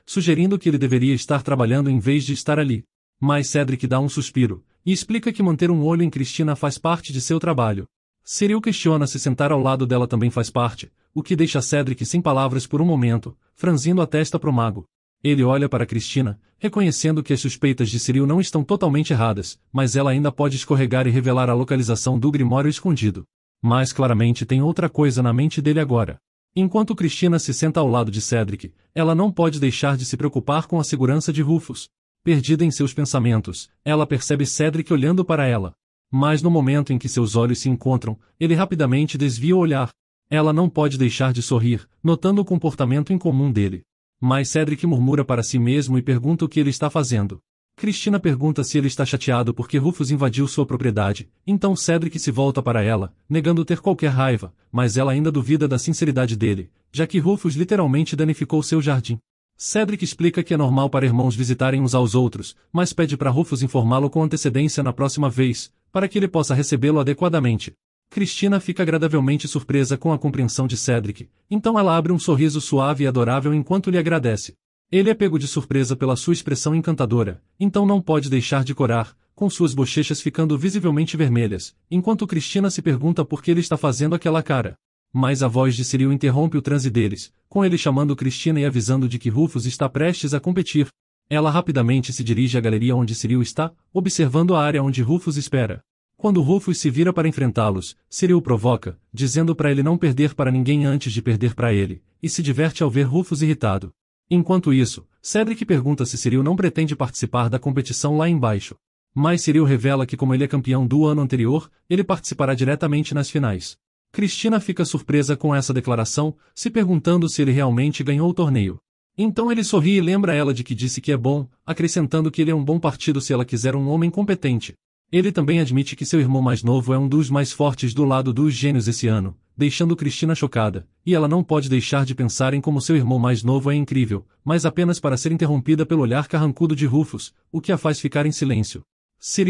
sugerindo que ele deveria estar trabalhando em vez de estar ali. Mas Cedric dá um suspiro, e explica que manter um olho em Cristina faz parte de seu trabalho. Cyril questiona se sentar ao lado dela também faz parte, o que deixa Cedric sem palavras por um momento, franzindo a testa o mago. Ele olha para Cristina, reconhecendo que as suspeitas de Cyril não estão totalmente erradas, mas ela ainda pode escorregar e revelar a localização do Grimório escondido. Mas claramente tem outra coisa na mente dele agora. Enquanto Cristina se senta ao lado de Cedric, ela não pode deixar de se preocupar com a segurança de Rufus. Perdida em seus pensamentos, ela percebe Cedric olhando para ela. Mas no momento em que seus olhos se encontram, ele rapidamente desvia o olhar. Ela não pode deixar de sorrir, notando o comportamento incomum dele. Mas Cedric murmura para si mesmo e pergunta o que ele está fazendo. Cristina pergunta se ele está chateado porque Rufus invadiu sua propriedade, então Cedric se volta para ela, negando ter qualquer raiva, mas ela ainda duvida da sinceridade dele, já que Rufus literalmente danificou seu jardim. Cedric explica que é normal para irmãos visitarem uns aos outros, mas pede para Rufus informá-lo com antecedência na próxima vez, para que ele possa recebê-lo adequadamente. Cristina fica agradavelmente surpresa com a compreensão de Cedric, então ela abre um sorriso suave e adorável enquanto lhe agradece. Ele é pego de surpresa pela sua expressão encantadora, então não pode deixar de corar, com suas bochechas ficando visivelmente vermelhas, enquanto Cristina se pergunta por que ele está fazendo aquela cara. Mas a voz de Cyril interrompe o transe deles, com ele chamando Cristina e avisando de que Rufus está prestes a competir. Ela rapidamente se dirige à galeria onde Cyril está, observando a área onde Rufus espera. Quando Rufus se vira para enfrentá-los, Ciril provoca, dizendo para ele não perder para ninguém antes de perder para ele, e se diverte ao ver Rufus irritado. Enquanto isso, Cedric pergunta se Cyril não pretende participar da competição lá embaixo. Mas Cyril revela que como ele é campeão do ano anterior, ele participará diretamente nas finais. Cristina fica surpresa com essa declaração, se perguntando se ele realmente ganhou o torneio. Então ele sorri e lembra ela de que disse que é bom, acrescentando que ele é um bom partido se ela quiser um homem competente. Ele também admite que seu irmão mais novo é um dos mais fortes do lado dos gênios esse ano, deixando Cristina chocada, e ela não pode deixar de pensar em como seu irmão mais novo é incrível, mas apenas para ser interrompida pelo olhar carrancudo de Rufus, o que a faz ficar em silêncio.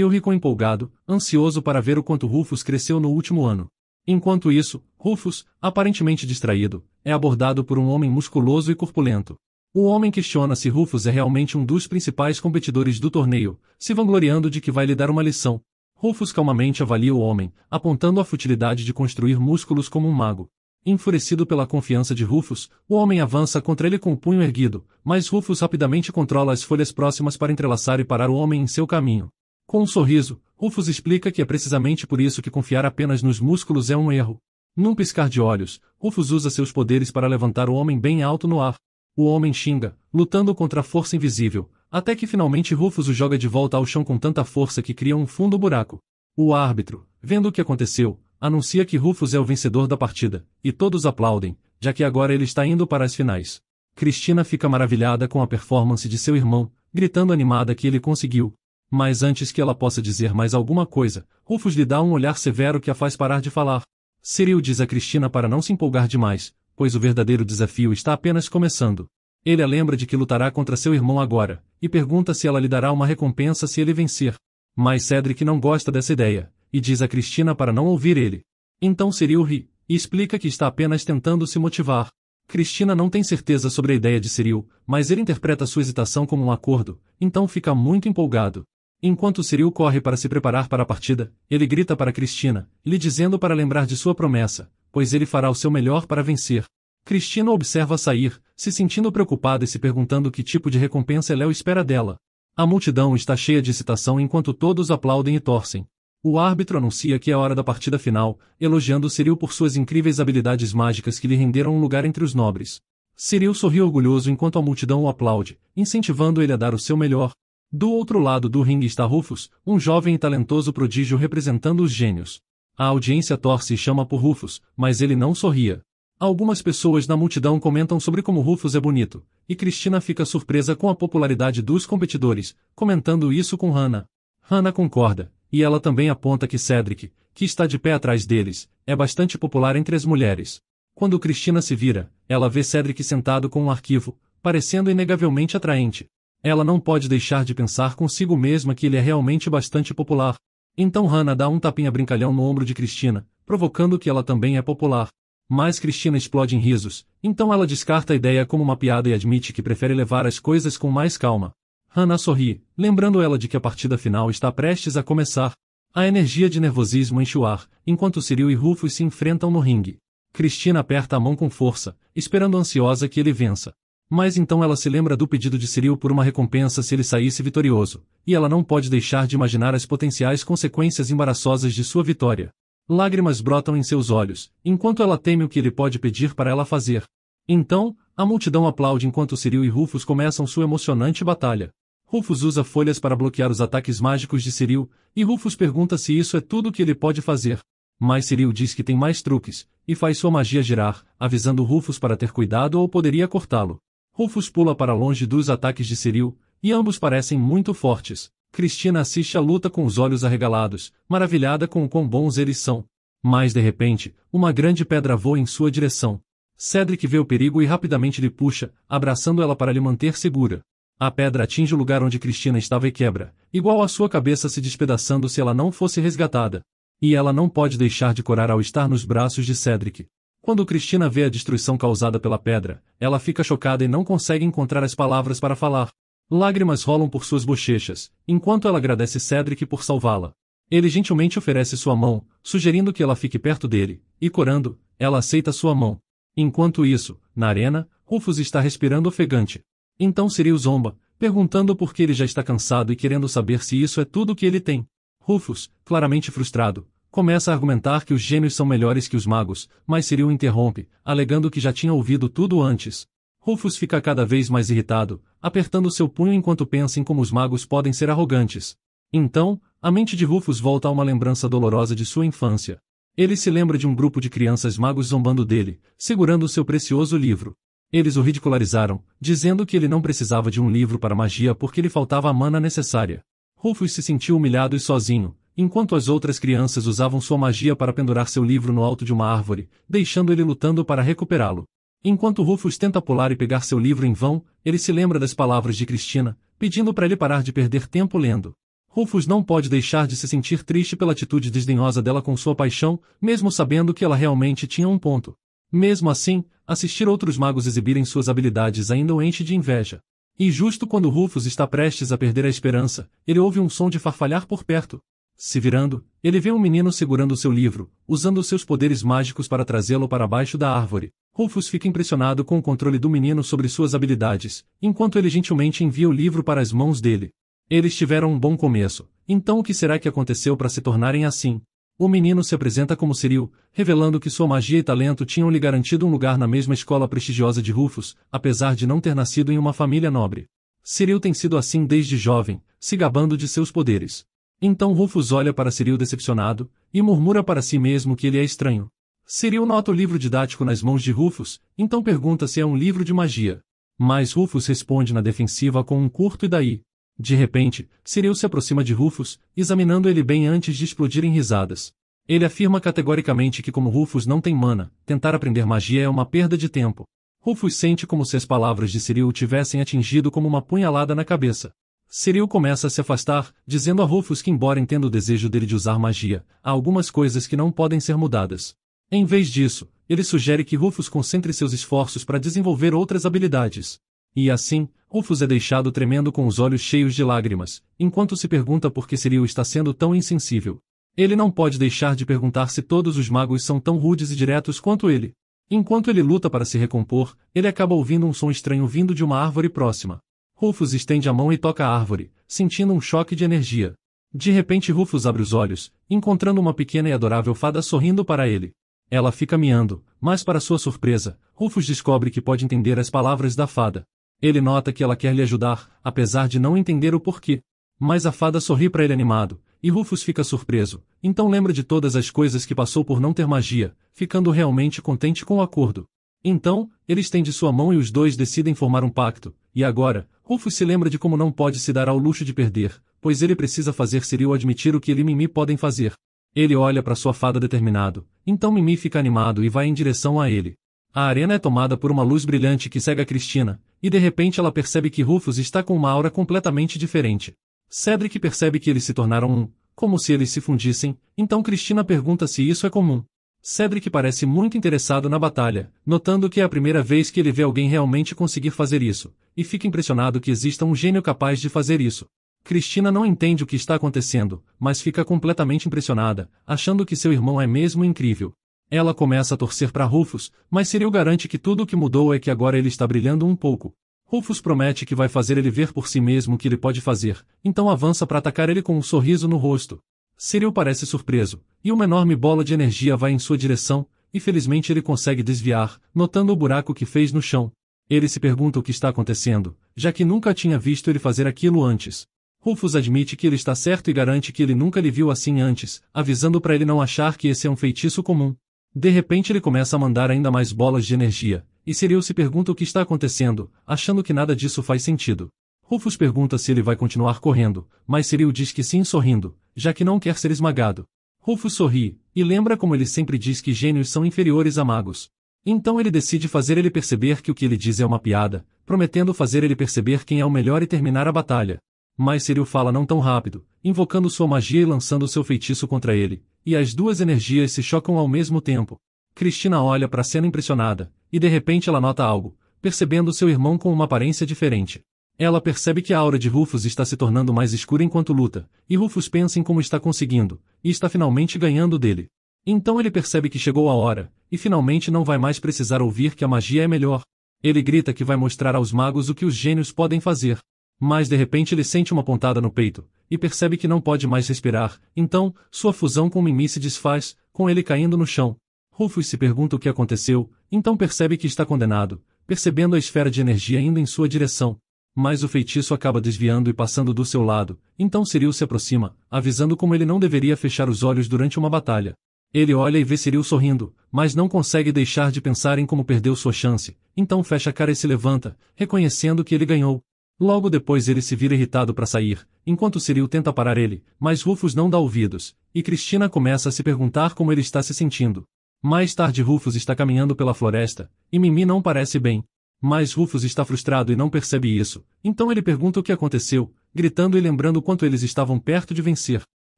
o rico empolgado, ansioso para ver o quanto Rufus cresceu no último ano. Enquanto isso, Rufus, aparentemente distraído, é abordado por um homem musculoso e corpulento. O homem questiona se Rufus é realmente um dos principais competidores do torneio, se vangloriando de que vai lhe dar uma lição. Rufus calmamente avalia o homem, apontando a futilidade de construir músculos como um mago. Enfurecido pela confiança de Rufus, o homem avança contra ele com o punho erguido, mas Rufus rapidamente controla as folhas próximas para entrelaçar e parar o homem em seu caminho. Com um sorriso, Rufus explica que é precisamente por isso que confiar apenas nos músculos é um erro. Num piscar de olhos, Rufus usa seus poderes para levantar o homem bem alto no ar, o homem xinga, lutando contra a força invisível, até que finalmente Rufus o joga de volta ao chão com tanta força que cria um fundo buraco. O árbitro, vendo o que aconteceu, anuncia que Rufus é o vencedor da partida, e todos aplaudem, já que agora ele está indo para as finais. Cristina fica maravilhada com a performance de seu irmão, gritando animada que ele conseguiu. Mas antes que ela possa dizer mais alguma coisa, Rufus lhe dá um olhar severo que a faz parar de falar. Cyril diz a Cristina para não se empolgar demais, pois o verdadeiro desafio está apenas começando. Ele a lembra de que lutará contra seu irmão agora, e pergunta se ela lhe dará uma recompensa se ele vencer. Mas Cedric não gosta dessa ideia, e diz a Cristina para não ouvir ele. Então Cyril ri, e explica que está apenas tentando se motivar. Cristina não tem certeza sobre a ideia de Cyril, mas ele interpreta sua hesitação como um acordo, então fica muito empolgado. Enquanto Cyril corre para se preparar para a partida, ele grita para Cristina, lhe dizendo para lembrar de sua promessa, pois ele fará o seu melhor para vencer. Cristina observa sair, se sentindo preocupada e se perguntando que tipo de recompensa Léo espera dela. A multidão está cheia de excitação enquanto todos aplaudem e torcem. O árbitro anuncia que é hora da partida final, elogiando Ciril por suas incríveis habilidades mágicas que lhe renderam um lugar entre os nobres. Ciril sorri orgulhoso enquanto a multidão o aplaude, incentivando ele a dar o seu melhor. Do outro lado do ringue está Rufus, um jovem e talentoso prodígio representando os gênios. A audiência torce e chama por Rufus, mas ele não sorria. Algumas pessoas na multidão comentam sobre como Rufus é bonito, e Cristina fica surpresa com a popularidade dos competidores, comentando isso com Hannah. Hannah concorda, e ela também aponta que Cedric, que está de pé atrás deles, é bastante popular entre as mulheres. Quando Cristina se vira, ela vê Cedric sentado com um arquivo, parecendo inegavelmente atraente. Ela não pode deixar de pensar consigo mesma que ele é realmente bastante popular. Então Hannah dá um tapinha brincalhão no ombro de Cristina, provocando que ela também é popular. Mas Cristina explode em risos, então ela descarta a ideia como uma piada e admite que prefere levar as coisas com mais calma. Hannah sorri, lembrando ela de que a partida final está prestes a começar. A energia de nervosismo enche o ar, enquanto Cyril e Rufus se enfrentam no ringue. Cristina aperta a mão com força, esperando ansiosa que ele vença. Mas então ela se lembra do pedido de Ciril por uma recompensa se ele saísse vitorioso, e ela não pode deixar de imaginar as potenciais consequências embaraçosas de sua vitória. Lágrimas brotam em seus olhos, enquanto ela teme o que ele pode pedir para ela fazer. Então, a multidão aplaude enquanto Ciril e Rufus começam sua emocionante batalha. Rufus usa folhas para bloquear os ataques mágicos de Ciril, e Rufus pergunta se isso é tudo o que ele pode fazer. Mas Ciril diz que tem mais truques, e faz sua magia girar, avisando Rufus para ter cuidado ou poderia cortá-lo. Rufus pula para longe dos ataques de Cyril, e ambos parecem muito fortes. Cristina assiste à luta com os olhos arregalados, maravilhada com o quão bons eles são. Mas de repente, uma grande pedra voa em sua direção. Cedric vê o perigo e rapidamente lhe puxa, abraçando ela para lhe manter segura. A pedra atinge o lugar onde Cristina estava e quebra, igual a sua cabeça se despedaçando se ela não fosse resgatada. E ela não pode deixar de corar ao estar nos braços de Cedric. Quando Cristina vê a destruição causada pela pedra, ela fica chocada e não consegue encontrar as palavras para falar. Lágrimas rolam por suas bochechas, enquanto ela agradece Cedric por salvá-la. Ele gentilmente oferece sua mão, sugerindo que ela fique perto dele, e corando, ela aceita sua mão. Enquanto isso, na arena, Rufus está respirando ofegante. Então Ciril zomba, perguntando por que ele já está cansado e querendo saber se isso é tudo o que ele tem. Rufus, claramente frustrado, começa a argumentar que os gênios são melhores que os magos, mas Cyril interrompe, alegando que já tinha ouvido tudo antes. Rufus fica cada vez mais irritado, apertando seu punho enquanto pensa em como os magos podem ser arrogantes. Então, a mente de Rufus volta a uma lembrança dolorosa de sua infância. Ele se lembra de um grupo de crianças magos zombando dele, segurando seu precioso livro. Eles o ridicularizaram, dizendo que ele não precisava de um livro para magia porque lhe faltava a mana necessária. Rufus se sentiu humilhado e sozinho, enquanto as outras crianças usavam sua magia para pendurar seu livro no alto de uma árvore, deixando ele lutando para recuperá-lo. Enquanto Rufus tenta pular e pegar seu livro em vão, ele se lembra das palavras de Cristina, pedindo para ele parar de perder tempo lendo. Rufus não pode deixar de se sentir triste pela atitude desdenhosa dela com sua paixão, mesmo sabendo que ela realmente tinha um ponto. Mesmo assim, assistir outros magos exibirem suas habilidades ainda o enche de inveja. E justo quando Rufus está prestes a perder a esperança, ele ouve um som de farfalhar por perto, se virando, ele vê um menino segurando seu livro, usando seus poderes mágicos para trazê-lo para baixo da árvore. Rufus fica impressionado com o controle do menino sobre suas habilidades, enquanto ele gentilmente envia o livro para as mãos dele. Eles tiveram um bom começo, então o que será que aconteceu para se tornarem assim? O menino se apresenta como Ciril, revelando que sua magia e talento tinham lhe garantido um lugar na mesma escola prestigiosa de Rufus, apesar de não ter nascido em uma família nobre. Ciril tem sido assim desde jovem, se gabando de seus poderes. Então Rufus olha para Ciril decepcionado, e murmura para si mesmo que ele é estranho. Ciril nota o livro didático nas mãos de Rufus, então pergunta se é um livro de magia. Mas Rufus responde na defensiva com um curto e daí. De repente, Ciril se aproxima de Rufus, examinando ele bem antes de explodir em risadas. Ele afirma categoricamente que como Rufus não tem mana, tentar aprender magia é uma perda de tempo. Rufus sente como se as palavras de Ciril o tivessem atingido como uma punhalada na cabeça. Cyril começa a se afastar, dizendo a Rufus que embora entenda o desejo dele de usar magia, há algumas coisas que não podem ser mudadas. Em vez disso, ele sugere que Rufus concentre seus esforços para desenvolver outras habilidades. E assim, Rufus é deixado tremendo com os olhos cheios de lágrimas, enquanto se pergunta por que Cyril está sendo tão insensível. Ele não pode deixar de perguntar se todos os magos são tão rudes e diretos quanto ele. Enquanto ele luta para se recompor, ele acaba ouvindo um som estranho vindo de uma árvore próxima. Rufus estende a mão e toca a árvore, sentindo um choque de energia. De repente Rufus abre os olhos, encontrando uma pequena e adorável fada sorrindo para ele. Ela fica miando, mas para sua surpresa, Rufus descobre que pode entender as palavras da fada. Ele nota que ela quer lhe ajudar, apesar de não entender o porquê. Mas a fada sorri para ele animado, e Rufus fica surpreso, então lembra de todas as coisas que passou por não ter magia, ficando realmente contente com o acordo. Então, ele estende sua mão e os dois decidem formar um pacto, e agora, Rufus se lembra de como não pode se dar ao luxo de perder, pois ele precisa fazer Cyril admitir o que ele e Mimi podem fazer. Ele olha para sua fada determinado, então Mimi fica animado e vai em direção a ele. A arena é tomada por uma luz brilhante que cega Cristina, e de repente ela percebe que Rufus está com uma aura completamente diferente. Cedric percebe que eles se tornaram um, como se eles se fundissem, então Cristina pergunta se isso é comum. Cedric parece muito interessado na batalha, notando que é a primeira vez que ele vê alguém realmente conseguir fazer isso, e fica impressionado que exista um gênio capaz de fazer isso. Cristina não entende o que está acontecendo, mas fica completamente impressionada, achando que seu irmão é mesmo incrível. Ela começa a torcer para Rufus, mas Cyril garante que tudo o que mudou é que agora ele está brilhando um pouco. Rufus promete que vai fazer ele ver por si mesmo o que ele pode fazer, então avança para atacar ele com um sorriso no rosto. Cyril parece surpreso, e uma enorme bola de energia vai em sua direção, e felizmente ele consegue desviar, notando o buraco que fez no chão. Ele se pergunta o que está acontecendo, já que nunca tinha visto ele fazer aquilo antes. Rufus admite que ele está certo e garante que ele nunca lhe viu assim antes, avisando para ele não achar que esse é um feitiço comum. De repente ele começa a mandar ainda mais bolas de energia, e Cyril se pergunta o que está acontecendo, achando que nada disso faz sentido. Rufus pergunta se ele vai continuar correndo, mas Cyril diz que sim sorrindo, já que não quer ser esmagado. Rufus sorri, e lembra como ele sempre diz que gênios são inferiores a magos. Então ele decide fazer ele perceber que o que ele diz é uma piada, prometendo fazer ele perceber quem é o melhor e terminar a batalha. Mas Cyril fala não tão rápido, invocando sua magia e lançando seu feitiço contra ele, e as duas energias se chocam ao mesmo tempo. Cristina olha para a cena impressionada, e de repente ela nota algo, percebendo seu irmão com uma aparência diferente. Ela percebe que a aura de Rufus está se tornando mais escura enquanto luta, e Rufus pensa em como está conseguindo, e está finalmente ganhando dele. Então ele percebe que chegou a hora, e finalmente não vai mais precisar ouvir que a magia é melhor. Ele grita que vai mostrar aos magos o que os gênios podem fazer. Mas de repente ele sente uma pontada no peito, e percebe que não pode mais respirar, então, sua fusão com Mimi se desfaz, com ele caindo no chão. Rufus se pergunta o que aconteceu, então percebe que está condenado, percebendo a esfera de energia indo em sua direção. Mas o feitiço acaba desviando e passando do seu lado, então Ciril se aproxima, avisando como ele não deveria fechar os olhos durante uma batalha. Ele olha e vê Ciril sorrindo, mas não consegue deixar de pensar em como perdeu sua chance, então fecha a cara e se levanta, reconhecendo que ele ganhou. Logo depois ele se vira irritado para sair, enquanto Ciril tenta parar ele, mas Rufus não dá ouvidos, e Cristina começa a se perguntar como ele está se sentindo. Mais tarde Rufus está caminhando pela floresta, e Mimi não parece bem, mas Rufus está frustrado e não percebe isso, então ele pergunta o que aconteceu, gritando e lembrando quanto eles estavam perto de vencer.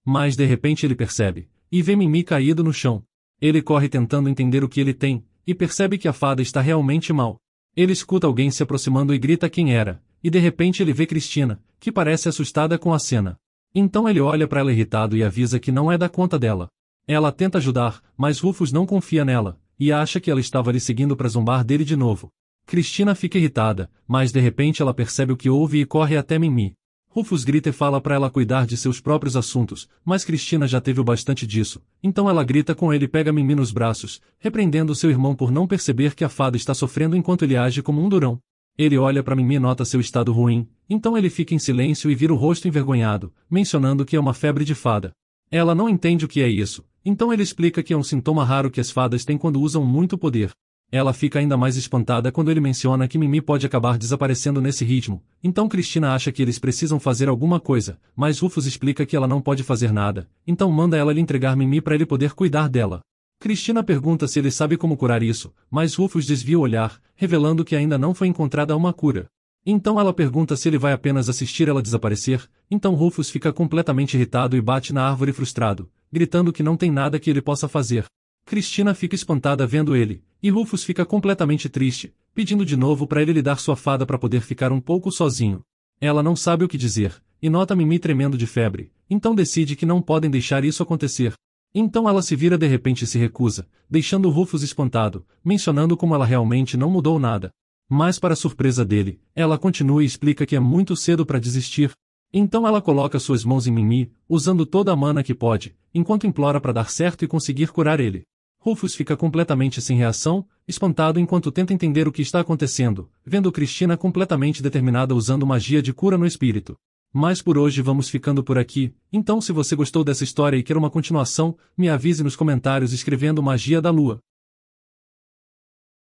Mas de repente ele percebe, e vê Mimi caído no chão. Ele corre tentando entender o que ele tem, e percebe que a fada está realmente mal. Ele escuta alguém se aproximando e grita quem era, e de repente ele vê Cristina, que parece assustada com a cena. Então ele olha para ela irritado e avisa que não é da conta dela. Ela tenta ajudar, mas Rufus não confia nela, e acha que ela estava lhe seguindo para zombar dele de novo. Cristina fica irritada, mas de repente ela percebe o que houve e corre até Mimi. Rufus grita e fala para ela cuidar de seus próprios assuntos, mas Cristina já teve o bastante disso, então ela grita com ele e pega Mimi nos braços, repreendendo seu irmão por não perceber que a fada está sofrendo enquanto ele age como um durão. Ele olha para Mimi e nota seu estado ruim, então ele fica em silêncio e vira o rosto envergonhado, mencionando que é uma febre de fada. Ela não entende o que é isso, então ele explica que é um sintoma raro que as fadas têm quando usam muito poder. Ela fica ainda mais espantada quando ele menciona que Mimi pode acabar desaparecendo nesse ritmo, então Cristina acha que eles precisam fazer alguma coisa, mas Rufus explica que ela não pode fazer nada, então manda ela lhe entregar Mimi para ele poder cuidar dela. Cristina pergunta se ele sabe como curar isso, mas Rufus desvia o olhar, revelando que ainda não foi encontrada uma cura. Então ela pergunta se ele vai apenas assistir ela desaparecer, então Rufus fica completamente irritado e bate na árvore frustrado, gritando que não tem nada que ele possa fazer. Cristina fica espantada vendo ele, e Rufus fica completamente triste, pedindo de novo para ele lhe dar sua fada para poder ficar um pouco sozinho. Ela não sabe o que dizer, e nota Mimi tremendo de febre, então decide que não podem deixar isso acontecer. Então ela se vira de repente e se recusa, deixando Rufus espantado, mencionando como ela realmente não mudou nada. Mas para surpresa dele, ela continua e explica que é muito cedo para desistir. Então ela coloca suas mãos em Mimi, usando toda a mana que pode, enquanto implora para dar certo e conseguir curar ele. Rufus fica completamente sem reação, espantado enquanto tenta entender o que está acontecendo, vendo Cristina completamente determinada usando magia de cura no espírito. Mas por hoje vamos ficando por aqui, então se você gostou dessa história e quer uma continuação, me avise nos comentários escrevendo Magia da Lua.